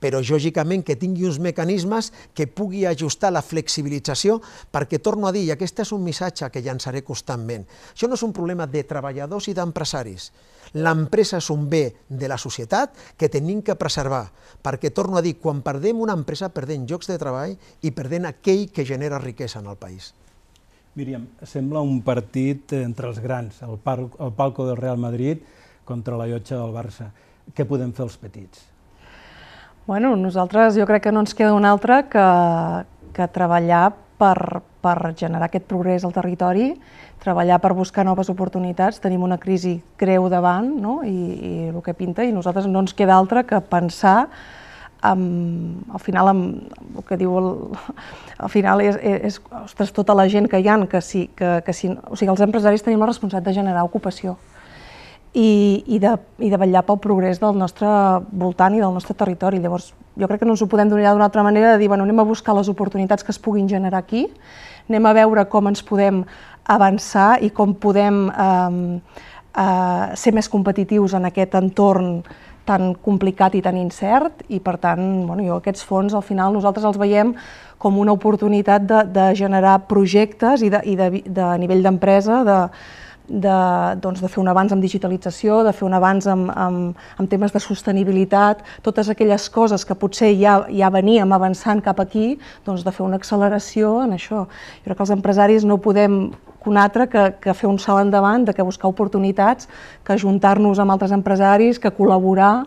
B: però lògicament que tingui uns mecanismes que pugui ajustar la flexibilització, perquè torno a dir, i aquest és un missatge que llançaré constantment, això no és un problema de treballadors i d'empresaris, l'empresa és un bé de la societat que tenim que preservar, perquè torno a dir, quan perdem una empresa, perdem llocs de treball i perdem aquell que genera riquesa en el país.
A: Míriam, sembla un partit entre els grans, el, par el palco del Real Madrid contra la llotja del Barça. Què podem fer els petits?
D: Bueno, nosaltres jo crec que no ens queda un altre que, que treballar per, per generar aquest progrés al territori, treballar per buscar noves oportunitats. Tenim una crisi greu davant no? I, i el que pinta i nosaltres no ens queda altre que pensar um, al final, amb, el que diu, el, al final és, és, ostres, tota la gent que hi ha, que si, que, que si, o sigui, els empresaris tenim la responsabilitat de generar ocupació i, i, de, i de vetllar pel progrés del nostre voltant i del nostre territori. Llavors, jo crec que no ens ho podem donar d'una altra manera de dir, bueno, anem a buscar les oportunitats que es puguin generar aquí, anem a veure com ens podem avançar i com podem eh, eh, ser més competitius en aquest entorn eh, tan complicat i tan incert i per tant bueno, jo aquests fons al final nosaltres els veiem com una oportunitat de, de generar projectes i de, i de, de, a nivell d'empresa de, de, doncs, de fer un avanç amb digitalització, de fer un avanç amb, amb, amb temes de sostenibilitat, totes aquelles coses que potser ja, ja veníem avançant cap aquí, doncs de fer una acceleració en això. Jo crec que els empresaris no podem un altre que, que fer un salt endavant, de que buscar oportunitats, que juntar-nos amb altres empresaris, que col·laborar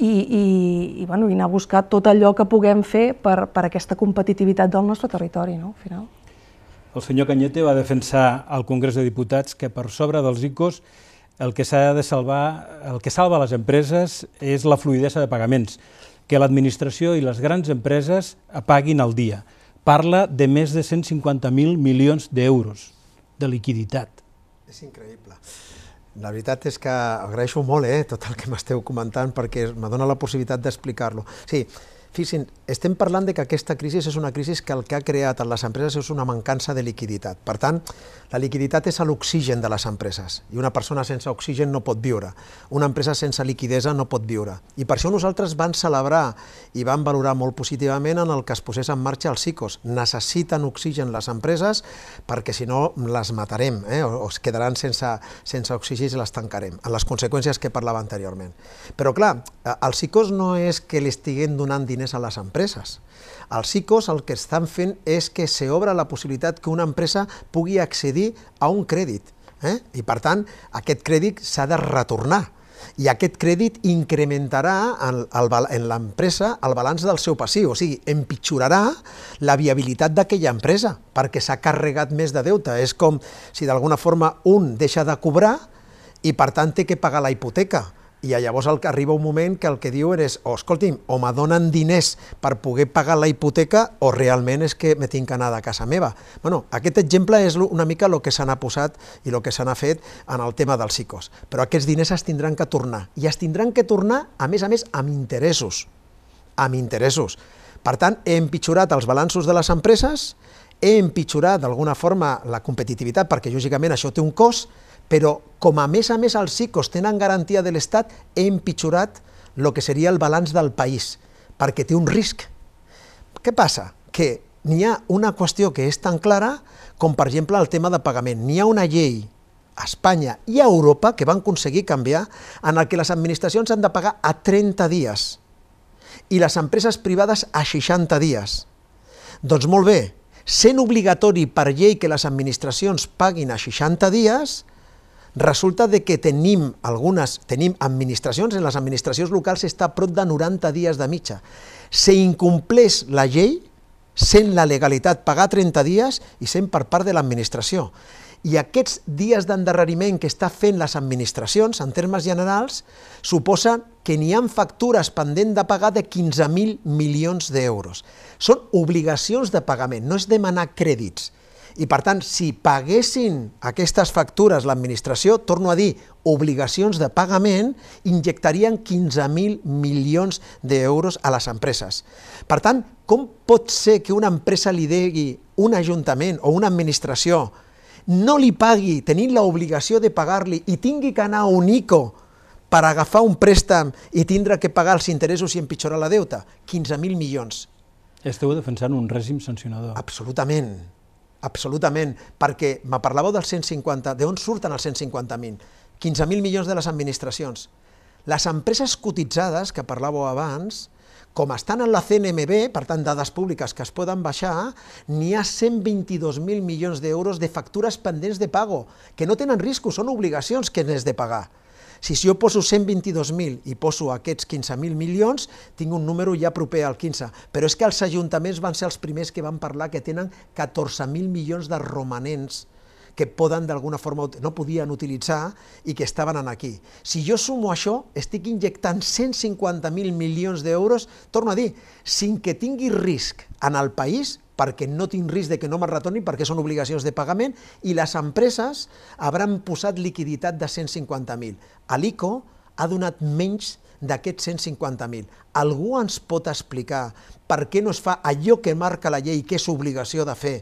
D: i, i, i, bueno, i anar a buscar tot allò que puguem fer per, per aquesta competitivitat del nostre territori, no? al final
A: el senyor Canyete va defensar al Congrés de Diputats que per sobre dels ICOs el que s'ha de salvar, el que salva les empreses és la fluidesa de pagaments, que l'administració i les grans empreses apaguin al dia. Parla de més de 150.000 milions d'euros de liquiditat.
B: És increïble.
A: La veritat és que
B: agraeixo molt eh, tot el que m'esteu comentant
A: perquè me la possibilitat
B: d'explicar-lo. Sí, Fixin, estem parlant de que aquesta crisi és una crisi que el que ha creat en les empreses és una mancança de liquiditat. Per tant, la liquiditat és l'oxigen de les empreses i una persona sense oxigen no pot viure. Una empresa sense liquidesa no pot viure. I per això nosaltres van celebrar i van valorar molt positivament en el que es posés en marxa els ICOs. Necessiten oxigen les empreses perquè si no les matarem eh? o es quedaran sense, sense oxigen i les tancarem, en les conseqüències que parlava anteriorment. Però clar, els ICOs no és que li estiguem donant diners diners a les empreses. Els ICOs el que estan fent és que s'obre la possibilitat que una empresa pugui accedir a un crèdit. Eh? I, per tant, aquest crèdit s'ha de retornar i aquest crèdit incrementarà en, el, en l'empresa el balanç del seu passiu, o sigui, empitjorarà la viabilitat d'aquella empresa perquè s'ha carregat més de deute. És com si d'alguna forma un deixa de cobrar i per tant té que pagar la hipoteca i llavors el que arriba un moment que el que diuen és, oh, escolti'm, o me donen diners per poder pagar la hipoteca o realment és que me tinc que anar de casa meva. Bueno, aquest exemple és una mica el que se n'ha posat i el que se n'ha fet en el tema dels psicos. Però aquests diners es tindran que tornar i es tindran que tornar, a més a més, amb interessos. Amb interessos. Per tant, he empitjorat els balanços de les empreses, he empitjorat d'alguna forma la competitivitat, perquè lògicament això té un cost, però com a més a més els ICOs tenen garantia de l'Estat, he empitjorat el que seria el balanç del país, perquè té un risc. Què passa? Que n'hi ha una qüestió que és tan clara com, per exemple, el tema de pagament. N'hi ha una llei a Espanya i a Europa que van aconseguir canviar en el que les administracions han de pagar a 30 dies i les empreses privades a 60 dies. Doncs molt bé, sent obligatori per llei que les administracions paguin a 60 dies, Resulta de que tenim algunes, tenim administracions, en les administracions locals està prop de 90 dies de mitja. Se incomplés la llei, sent la legalitat pagar 30 dies i sent per part de l'administració. I aquests dies d'endarreriment que està fent les administracions, en termes generals, suposen que n'hi han factures pendent de pagar de 15.000 milions d'euros. Són obligacions de pagament, no és demanar crèdits i per tant, si paguessin aquestes factures l'administració, torno a dir, obligacions de pagament, injectarien 15.000 milions d'euros a les empreses. Per tant, com pot ser que una empresa li degui un ajuntament o una administració no li pagui, tenint l'obligació de pagar-li i tingui que anar a un ICO per agafar un préstam i tindre que pagar els interessos i empitjorar la deuta? 15.000 milions. Esteu defensant un règim sancionador. Absolutament absolutament, perquè me parlàveu dels 150, d'on surten els 150.000? 15.000 milions de les administracions. Les empreses cotitzades, que parlàveu abans, com estan en la CNMB, per tant, dades públiques que es poden baixar, n'hi ha 122.000 milions d'euros de factures pendents de pago, que no tenen riscos, són obligacions que n'és de pagar. Si, si jo poso 122.000 i poso aquests 15.000 milions, tinc un número ja proper al 15. Però és que els ajuntaments van ser els primers que van parlar que tenen 14.000 milions de romanents que poden d'alguna forma no podien utilitzar i que estaven aquí. Si jo sumo això, estic injectant 150.000 milions d'euros, torno a dir, sin que tingui risc en el país, perquè no tinc risc de que no me'n retorni, perquè són obligacions de pagament i les empreses hauran posat liquiditat de 150.000. L'ICO ha donat menys d'aquests 150.000. Algú ens pot explicar per què no es fa allò que marca la llei, que és obligació de fer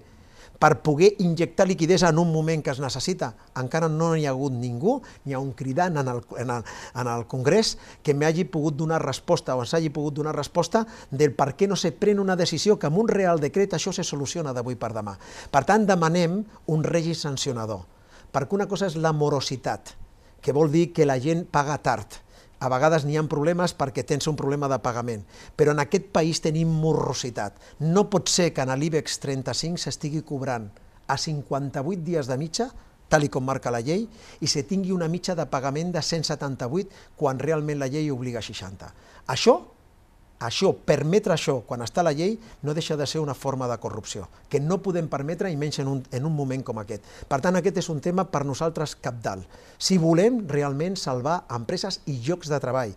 B: per poder injectar liquidesa en un moment que es necessita. Encara no hi ha hagut ningú, ni ha un cridant en el, en el, en el Congrés que m'hagi pogut donar resposta o ens hagi pogut donar resposta del per què no se pren una decisió que amb un real decret això se soluciona d'avui per demà. Per tant, demanem un règim sancionador, perquè una cosa és la morositat, que vol dir que la gent paga tard, a vegades n'hi ha problemes perquè tens un problema de pagament, però en aquest país tenim morrositat. No pot ser que en l'IBEX 35 s'estigui cobrant a 58 dies de mitja, tal i com marca la llei, i se tingui una mitja de pagament de 178 quan realment la llei obliga a 60. Això això, permetre això, quan està la llei, no deixa de ser una forma de corrupció, que no podem permetre, i menys en un, en un moment com aquest. Per tant, aquest és un tema per nosaltres capdalt. Si volem realment salvar empreses i llocs de treball,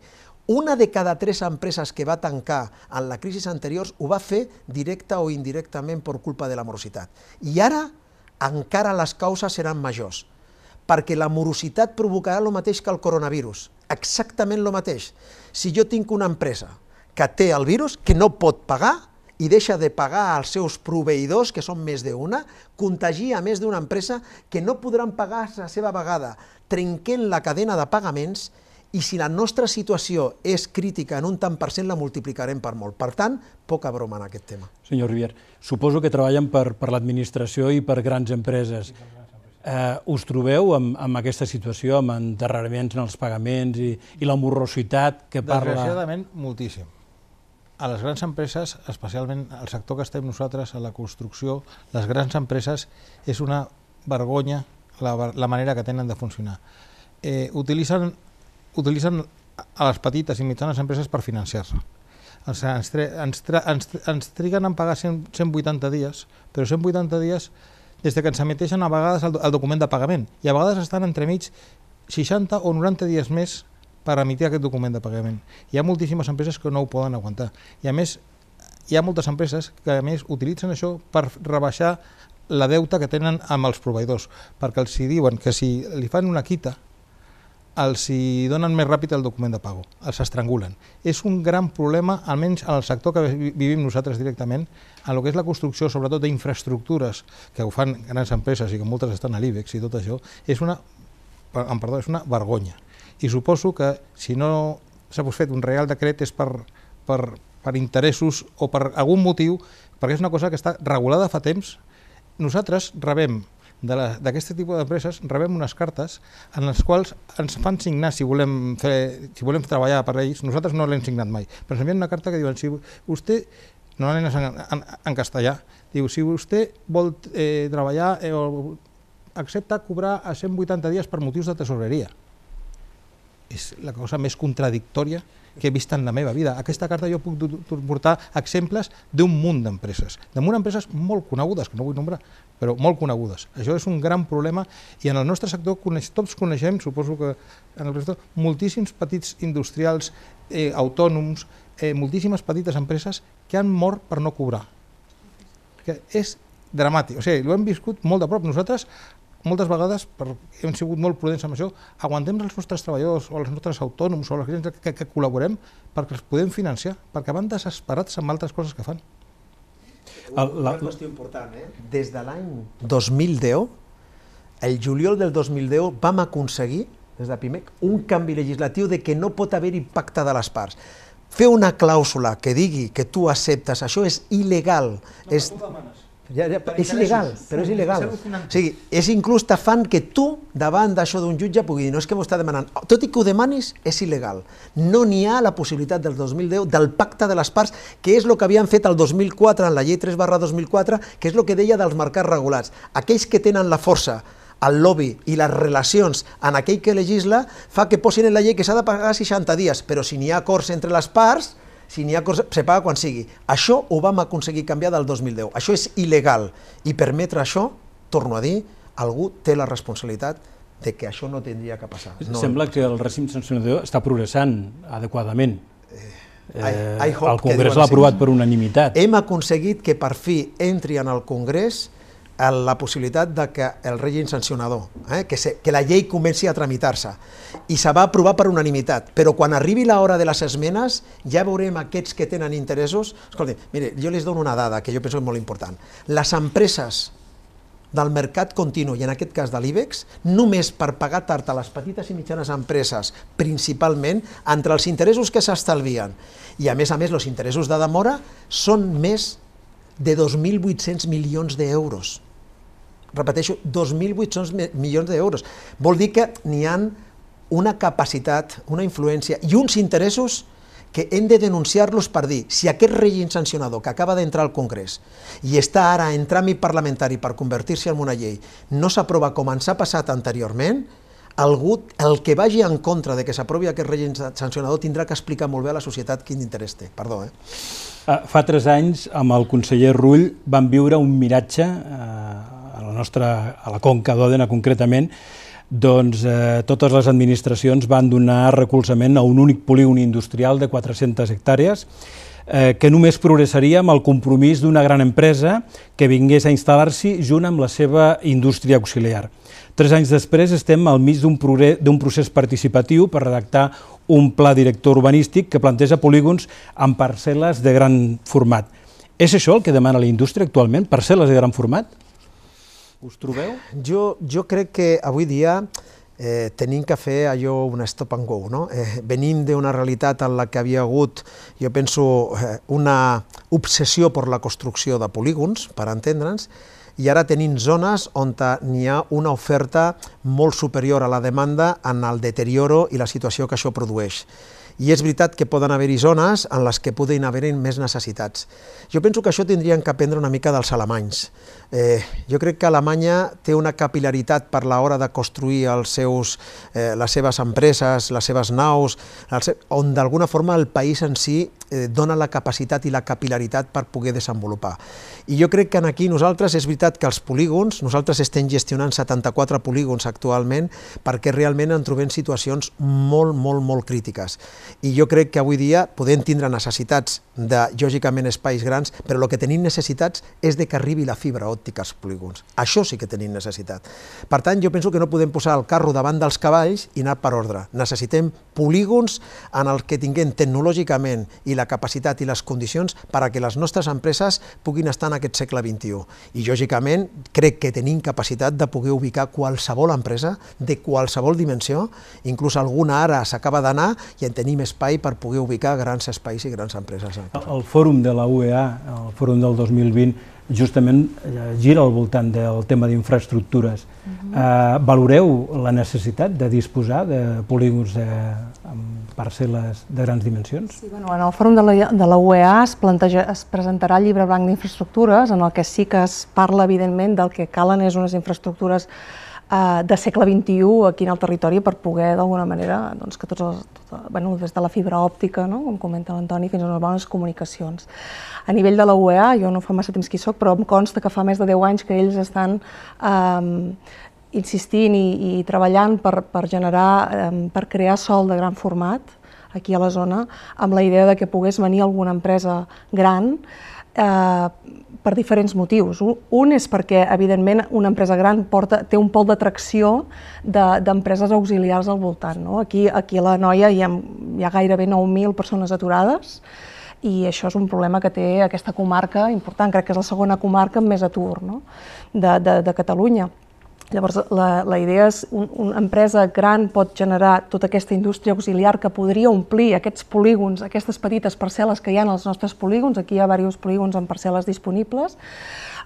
B: una de cada tres empreses que va tancar en la crisi anteriors ho va fer directa o indirectament per culpa de la morositat. I ara encara les causes seran majors, perquè la morositat provocarà el mateix que el coronavirus, exactament el mateix. Si jo tinc una empresa que té el virus, que no pot pagar i deixa de pagar als seus proveïdors, que són més d'una, contagia més d'una empresa que no podran pagar la seva vegada, trenquent la cadena de pagaments i si la nostra situació és crítica en un tant per cent, la multiplicarem per molt. Per tant, poca broma en aquest tema.
A: Senyor Rivier, suposo que treballen per, per l'administració i per grans empreses. Eh, us trobeu amb, amb aquesta situació, amb endarreriments en els pagaments i, i la morrositat que parla...
C: Desgraciadament, moltíssim a les grans empreses, especialment al sector que estem nosaltres, a la construcció, les grans empreses és una vergonya la, la manera que tenen de funcionar. Eh, utilitzen, utilitzen a les petites i mitjanes empreses per financiar-se. Ens, ens, ens, ens, ens triguen a pagar 100, 180 dies, però 180 dies des de que ens emeteixen a vegades el, el document de pagament i a vegades estan entremig 60 o 90 dies més per emitir aquest document de pagament. Hi ha moltíssimes empreses que no ho poden aguantar. I a més, hi ha moltes empreses que a més utilitzen això per rebaixar la deuta que tenen amb els proveïdors, perquè els hi diuen que si li fan una quita, els hi donen més ràpid el document de pago, els estrangulen. És un gran problema, almenys en el sector que vivim nosaltres directament, en el que és la construcció, sobretot d'infraestructures, que ho fan grans empreses i que moltes estan a l'IBEX i tot això, és una, perdó, és una vergonya i suposo que si no s'ha fet un real decret és per, per, per interessos o per algun motiu, perquè és una cosa que està regulada fa temps. Nosaltres rebem d'aquest de tipus d'empreses rebem unes cartes en les quals ens fan signar si volem, fer, si volem treballar per ells. Nosaltres no l'hem signat mai, però ens envien una carta que diuen si vostè, no en, en, en castellà, diu si vostè vol eh, treballar eh, o accepta cobrar a 180 dies per motius de tesoreria és la cosa més contradictòria que he vist en la meva vida. Aquesta carta jo puc portar exemples d'un munt d'empreses, damunt empreses molt conegudes, que no vull nombrar, però molt conegudes. Això és un gran problema i en el nostre sector tots coneixem, suposo que en el sector, moltíssims petits industrials, eh, autònoms, eh, moltíssimes petites empreses que han mort per no cobrar. Que és dramàtic, o sigui, ho hem viscut molt de prop. Nosaltres moltes vegades per, hem sigut molt prudents amb això, aguantem els nostres treballadors o els nostres autònoms o les gent que, que col·laborem perquè els podem financiar, perquè van desesperats amb altres coses que fan.
B: Una, qüestió important, eh? Des de l'any 2010, el juliol del 2010 vam aconseguir, des de PIMEC, un canvi legislatiu de que no pot haver impacte de les parts fer una clàusula que digui que tu acceptes, això és il·legal. No, és... Ja, ja, per és il·legal, però és il·legal. O sigui, és inclús t'afant que tu, davant d'això d'un jutge, pugui dir, no és que m'ho està demanant. Tot i que ho demanis, és il·legal. No n'hi ha la possibilitat del 2010 del pacte de les parts, que és el que havien fet el 2004 en la llei 3 barra 2004, que és el que deia dels mercats regulats. Aquells que tenen la força, el lobby i les relacions en aquell que legisla fa que posin en la llei que s'ha de pagar 60 dies, però si n'hi ha acords entre les parts, si n'hi ha cosa, se paga quan sigui. Això ho vam aconseguir canviar del 2010. Això és il·legal. I permetre això, torno a dir, algú té la responsabilitat de que això no tindria que passar.
A: No. Sembla que el règim sancionador està progressant adequadament. Eh, I, I eh, el Congrés l'ha aprovat per unanimitat. Hem aconseguit que per fi entri en el Congrés
B: la possibilitat de que el règim sancionador, eh, que, se, que la llei comenci a tramitar-se, i se va aprovar per unanimitat, però quan arribi l'hora de les esmenes ja veurem aquests que tenen interessos. Escolta, mire, jo les dono una dada que jo penso que és molt important. Les empreses del mercat continu, i en aquest cas de l'IBEX, només per pagar tard a les petites i mitjanes empreses, principalment, entre els interessos que s'estalvien i, a més a més, els interessos de demora són més de 2.800 milions d'euros repeteixo, 2.800 milions d'euros. Vol dir que n'hi han una capacitat, una influència i uns interessos que hem de denunciar-los per dir si aquest règim sancionador que acaba d'entrar al Congrés i està ara en tràmit parlamentari per convertir-se en una llei no s'aprova com ens ha passat anteriorment, algú, el que vagi en contra de que s'aprovi aquest règim sancionador tindrà que explicar molt bé a la societat quin interès té. Perdó,
A: eh? Ah, fa tres anys, amb el conseller Rull, vam viure un miratge eh, a la nostra, a la Conca d'Òdena concretament, doncs eh, totes les administracions van donar recolzament a un únic polígon industrial de 400 hectàrees eh, que només progressaria amb el compromís d'una gran empresa que vingués a instal·lar-s'hi junt amb la seva indústria auxiliar. Tres anys després estem al mig d'un procés participatiu per redactar un pla director urbanístic que planteja polígons amb parcel·les de gran format. És això el que demana la indústria actualment, parcel·les de gran format?
B: Us trobeu? Jo, jo crec que avui dia eh, tenim que fer allò un stop and go. No? Eh, venim d'una realitat en la que havia hagut, jo penso, eh, una obsessió per la construcció de polígons, per entendre'ns, i ara tenim zones on n'hi ha una oferta molt superior a la demanda en el deterioro i la situació que això produeix. I és veritat que poden haver-hi zones en les que poden haver-hi més necessitats. Jo penso que això tindrien que aprendre una mica dels alemanys. Eh, jo crec que Alemanya té una capilaritat per l'hora de construir els seus, eh, les seves empreses, les seves naus, on d'alguna forma el país en si eh, dona la capacitat i la capilaritat per poder desenvolupar. I jo crec que en aquí nosaltres és veritat que els polígons, nosaltres estem gestionant 74 polígons actualment perquè realment en trobem situacions molt, molt, molt crítiques. I jo crec que avui dia podem tindre necessitats de, lògicament, espais grans, però el que tenim necessitats és de que arribi la fibra òptica òptiques polígons. Això sí que tenim necessitat. Per tant, jo penso que no podem posar el carro davant dels cavalls i anar per ordre. Necessitem polígons en els que tinguem tecnològicament i la capacitat i les condicions per a que les nostres empreses puguin estar en aquest segle XXI. I, lògicament, crec que tenim capacitat de poder ubicar qualsevol empresa de qualsevol dimensió, inclús alguna ara s'acaba d'anar i en tenim espai per poder ubicar grans espais i grans empreses.
A: El fòrum de la UEA, el fòrum del 2020, justament eh, gira al voltant del tema d'infraestructures. Uh -huh. uh, valoreu la necessitat de disposar de polígons de, eh, amb parcel·les de grans dimensions? Sí, bueno,
D: en el fòrum de la, de la UEA es, planteja, es presentarà el llibre blanc d'infraestructures, en el que sí que es parla, evidentment, del que calen és unes infraestructures Eh, de segle XXI aquí en el territori per poder, d'alguna manera, doncs, que tots els, tot, bueno, des de la fibra òptica, no? com comenta l'Antoni, fins a les bones comunicacions. A nivell de la UEA, jo no fa massa temps que hi soc, però em consta que fa més de 10 anys que ells estan eh, insistint i, i treballant per, per generar, eh, per crear sol de gran format aquí a la zona, amb la idea de que pogués venir alguna empresa gran eh, per diferents motius. Un, un és perquè, evidentment, una empresa gran porta, té un pol d'atracció d'empreses de, auxiliars al voltant. No? Aquí, aquí a la Noia hi ha, hi ha gairebé 9.000 persones aturades, i això és un problema que té aquesta comarca important, crec que és la segona comarca amb més atur no? de, de, de Catalunya. Llavors, la, la idea és un, una empresa gran pot generar tota aquesta indústria auxiliar que podria omplir aquests polígons, aquestes petites parcel·les que hi ha en els nostres polígons, aquí hi ha diversos polígons amb parcel·les disponibles,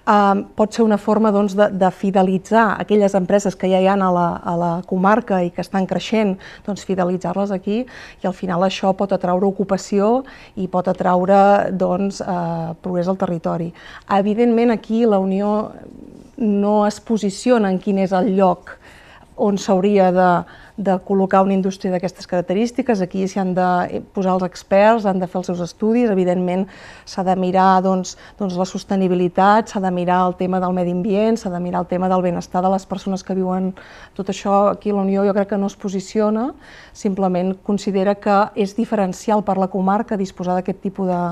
D: eh, pot ser una forma doncs, de, de fidelitzar aquelles empreses que ja hi ha a la, a la comarca i que estan creixent, doncs fidelitzar-les aquí i al final això pot atraure ocupació i pot atraure doncs, eh, progrés al territori. Evidentment aquí la Unió no es posiciona en quin és el lloc on s'hauria de, de col·locar una indústria d'aquestes característiques. Aquí s'hi han de eh, posar els experts, han de fer els seus estudis, evidentment s'ha de mirar doncs, doncs la sostenibilitat, s'ha de mirar el tema del medi ambient, s'ha de mirar el tema del benestar de les persones que viuen tot això. Aquí la Unió jo crec que no es posiciona, simplement considera que és diferencial per la comarca disposar d'aquest tipus de,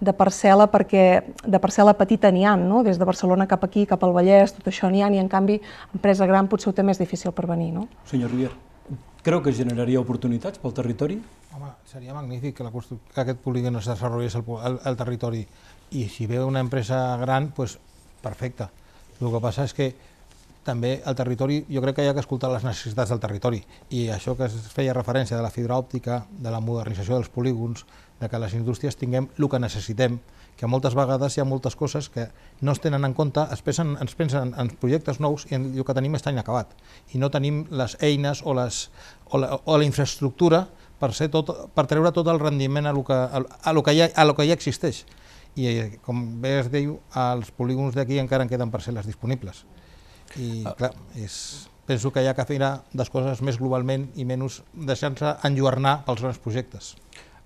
D: de parcel·la, perquè de parcel·la petita n'hi ha, no? des de Barcelona cap aquí, cap al Vallès, tot això n'hi ha, i en canvi empresa gran potser ho té més difícil per venir. No?
A: Senyor Rier, creu que generaria oportunitats pel territori?
C: Home, seria magnífic que, la que aquest polígon es desenvolupés al, al, al territori i si ve una empresa gran, doncs perfecte. El que passa és que també el territori, jo crec que hi ha que escoltar les necessitats del territori i això que es feia referència de la fibra òptica, de la modernització dels polígons, de que les indústries tinguem el que necessitem, que moltes vegades hi ha moltes coses que no es tenen en compte, es pensen, ens pensen en projectes nous i el que tenim està inacabat. I no tenim les eines o, les, o la, o la infraestructura per, ser tot, per treure tot el rendiment a lo que, a, a lo que, ja, a lo que ja existeix. I eh, com bé es diu, els polígons d'aquí encara en queden parcel·les disponibles. I ah. clar, és, penso que hi ha que fer les coses més globalment i menys deixant-se enlluernar pels grans projectes.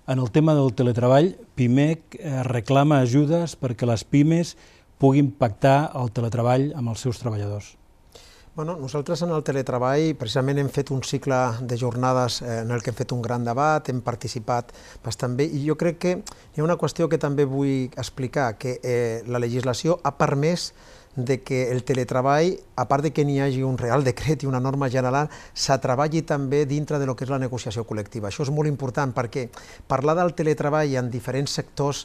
A: En el tema del teletreball, PIMEC eh, reclama ajudes perquè les pimes puguin pactar el teletreball amb els seus treballadors.
B: Bueno, nosaltres en el teletreball precisament hem fet un cicle de jornades eh, en el que hem fet un gran debat, hem participat bastant bé i jo crec que hi ha una qüestió que també vull explicar, que eh, la legislació ha permès de que el teletraball, a part de que n'hi hagi un real decret i una norma general, se treballi també dintre de lo que és la negociació col·lectiva. Això és molt important perquè parlar del teletraball en diferents sectors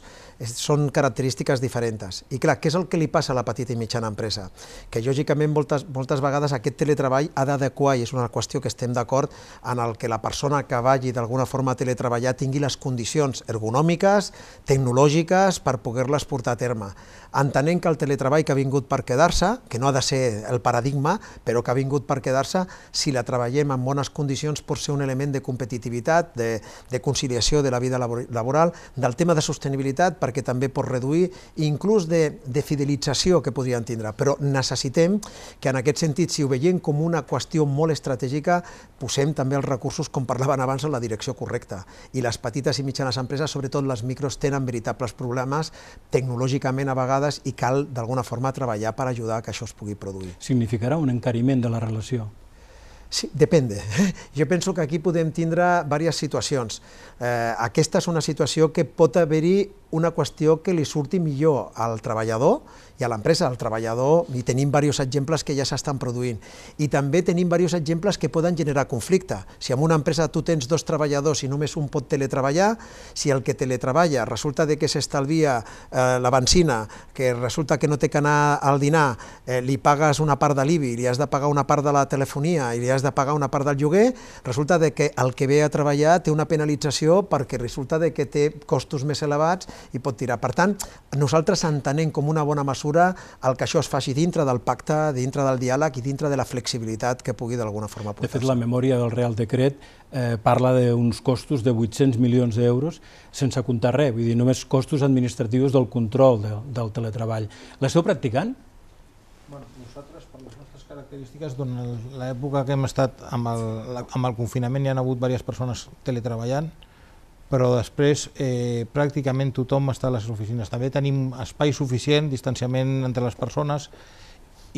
B: són característiques diferents. I clar, què és el que li passa a la petita i mitjana empresa? Que lògicament moltes, moltes vegades aquest teletraball ha d'adequar, i és una qüestió que estem d'acord, en el que la persona que vagi d'alguna forma a teletreballar tingui les condicions ergonòmiques, tecnològiques, per poder-les portar a terme. Entenent que el teletraball que ha vingut per per quedar-se, que no ha de ser el paradigma, però que ha vingut per quedar-se, si la treballem en bones condicions pot ser un element de competitivitat, de, de conciliació de la vida laboral, del tema de sostenibilitat, perquè també pot reduir, inclús de, de fidelització que podrien tindre. Però necessitem que en aquest sentit, si ho veiem com una qüestió molt estratègica, posem també els recursos, com parlaven abans, en la direcció correcta. I les petites i mitjanes empreses, sobretot les micros, tenen veritables problemes tecnològicament a vegades i cal d'alguna forma treballar treballar per ajudar que això es pugui produir.
A: Significarà un encariment de la relació? Sí, depèn. Jo penso
B: que aquí podem tindre diverses situacions. Eh, aquesta és una situació que pot haver-hi una qüestió que li surti millor al treballador i a l'empresa, al treballador, i tenim diversos exemples que ja s'estan produint. I també tenim diversos exemples que poden generar conflicte. Si en una empresa tu tens dos treballadors i només un pot teletreballar, si el que teletreballa resulta de que s'estalvia eh, la benzina, que resulta que no té que anar al dinar, eh, li pagues una part de l'IBI, li has de pagar una part de la telefonia i li has de pagar una part del lloguer, resulta de que el que ve a treballar té una penalització perquè resulta de que té costos més elevats i pot tirar. Per tant, nosaltres entenem com una bona mesura el que això es faci dintre del pacte,
A: dintre del diàleg i dintre de la flexibilitat que pugui d'alguna forma portar-se. De fet, la memòria del Real Decret eh, parla d'uns costos de 800 milions d'euros sense comptar res, vull dir, només costos administratius del control de, del teletreball. L'esteu practicant?
C: Bueno, nosaltres, per les nostres característiques, durant l'època que hem estat amb el, amb el confinament hi han hagut diverses persones teletreballant, però després eh, pràcticament tothom està a les oficines. També tenim espai suficient, distanciament entre les persones,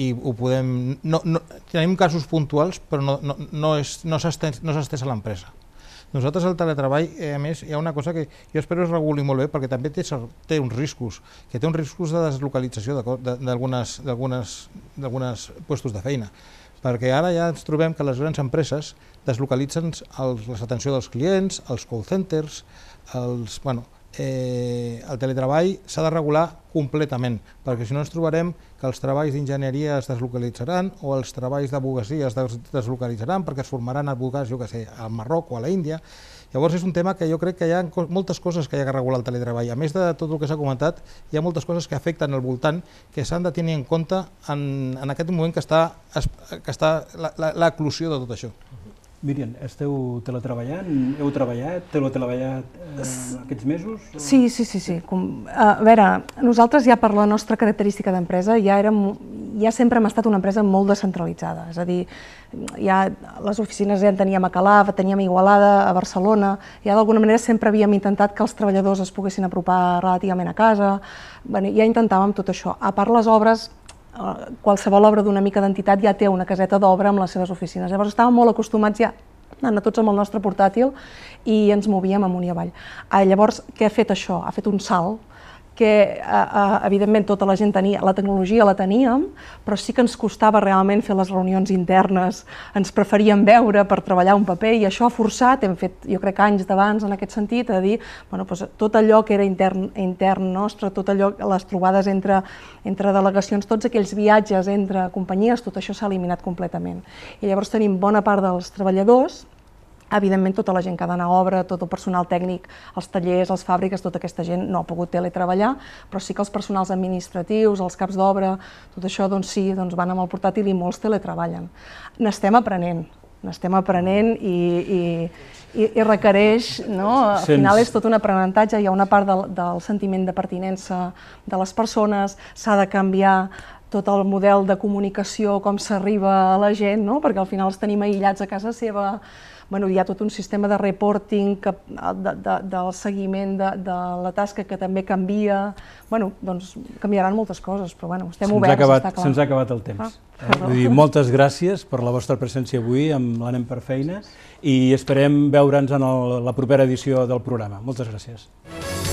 C: i ho podem... No, no, tenim casos puntuals, però no, no, no s'ha estès, no a l'empresa. Nosaltres el teletreball, eh, a més, hi ha una cosa que jo espero es reguli molt bé, perquè també té, té uns riscos, que té uns riscos de deslocalització d'algunes llocs de feina perquè ara ja ens trobem que les grans empreses deslocalitzen l'atenció dels clients, els call centers, els, bueno, eh, el teletreball s'ha de regular completament, perquè si no ens trobarem que els treballs d'enginyeria es deslocalitzaran o els treballs d'abogacia es deslocalitzaran perquè es formaran advocats, jo que sé, al Marroc o a l'Índia. Índia. Llavors és un tema que jo crec que hi ha moltes coses que hi ha que regular el teletreball. A més de tot el que s'ha comentat, hi ha moltes coses que afecten al voltant que s'han de tenir en compte en, en aquest moment que està, que està l'eclusió de tot això. Míriam, esteu
A: teletreballant? Heu treballat? Teletreballat eh, aquests mesos? O... Sí, sí, sí. sí. Com,
D: a veure, nosaltres ja per la nostra característica d'empresa ja, érem, ja sempre hem estat una empresa molt descentralitzada. És a dir, ja les oficines ja en teníem a Calaf, teníem a Igualada, a Barcelona, ja d'alguna manera sempre havíem intentat que els treballadors es poguessin apropar relativament a casa, bueno, ja intentàvem tot això. A part les obres, Eh, qualsevol obra d'una mica d'entitat ja té una caseta d'obra amb les seves oficines. Llavors estàvem molt acostumats ja anar tots amb el nostre portàtil i ens movíem amunt i avall. Ah, llavors, què ha fet això? Ha fet un salt que eh, eh, evidentment tota la gent tenia, la tecnologia la teníem, però sí que ens costava realment fer les reunions internes, ens preferíem veure per treballar un paper i això ha forçat, hem fet jo crec anys d'abans en aquest sentit, a dir bueno, doncs, tot allò que era intern, intern nostre, tot allò, les trobades entre, entre delegacions, tots aquells viatges entre companyies, tot això s'ha eliminat completament. I llavors tenim bona part dels treballadors Evidentment, tota la gent que ha d'anar a obra, tot el personal tècnic, els tallers, les fàbriques, tota aquesta gent no ha pogut teletreballar, però sí que els personals administratius, els caps d'obra, tot això, doncs sí, doncs van amb el portàtil i molts teletreballen. N'estem aprenent, n'estem aprenent i, i, i, i requereix, no? al final és tot un aprenentatge, hi ha una part del, del sentiment de pertinença de les persones, s'ha de canviar tot el model de comunicació, com s'arriba a la gent, no? perquè al final els tenim aïllats a casa seva, bueno, hi ha tot un sistema de reporting que, ah, de, de, del seguiment de, de la tasca que també canvia. Bueno, doncs canviaran moltes coses, però bueno, estem oberts, Se'ns ha acabat el ah, temps. Ah, eh? Vull dir,
A: moltes gràcies per la vostra presència avui amb l'Anem per Feina i esperem veure'ns en el, la propera edició del programa. Moltes gràcies.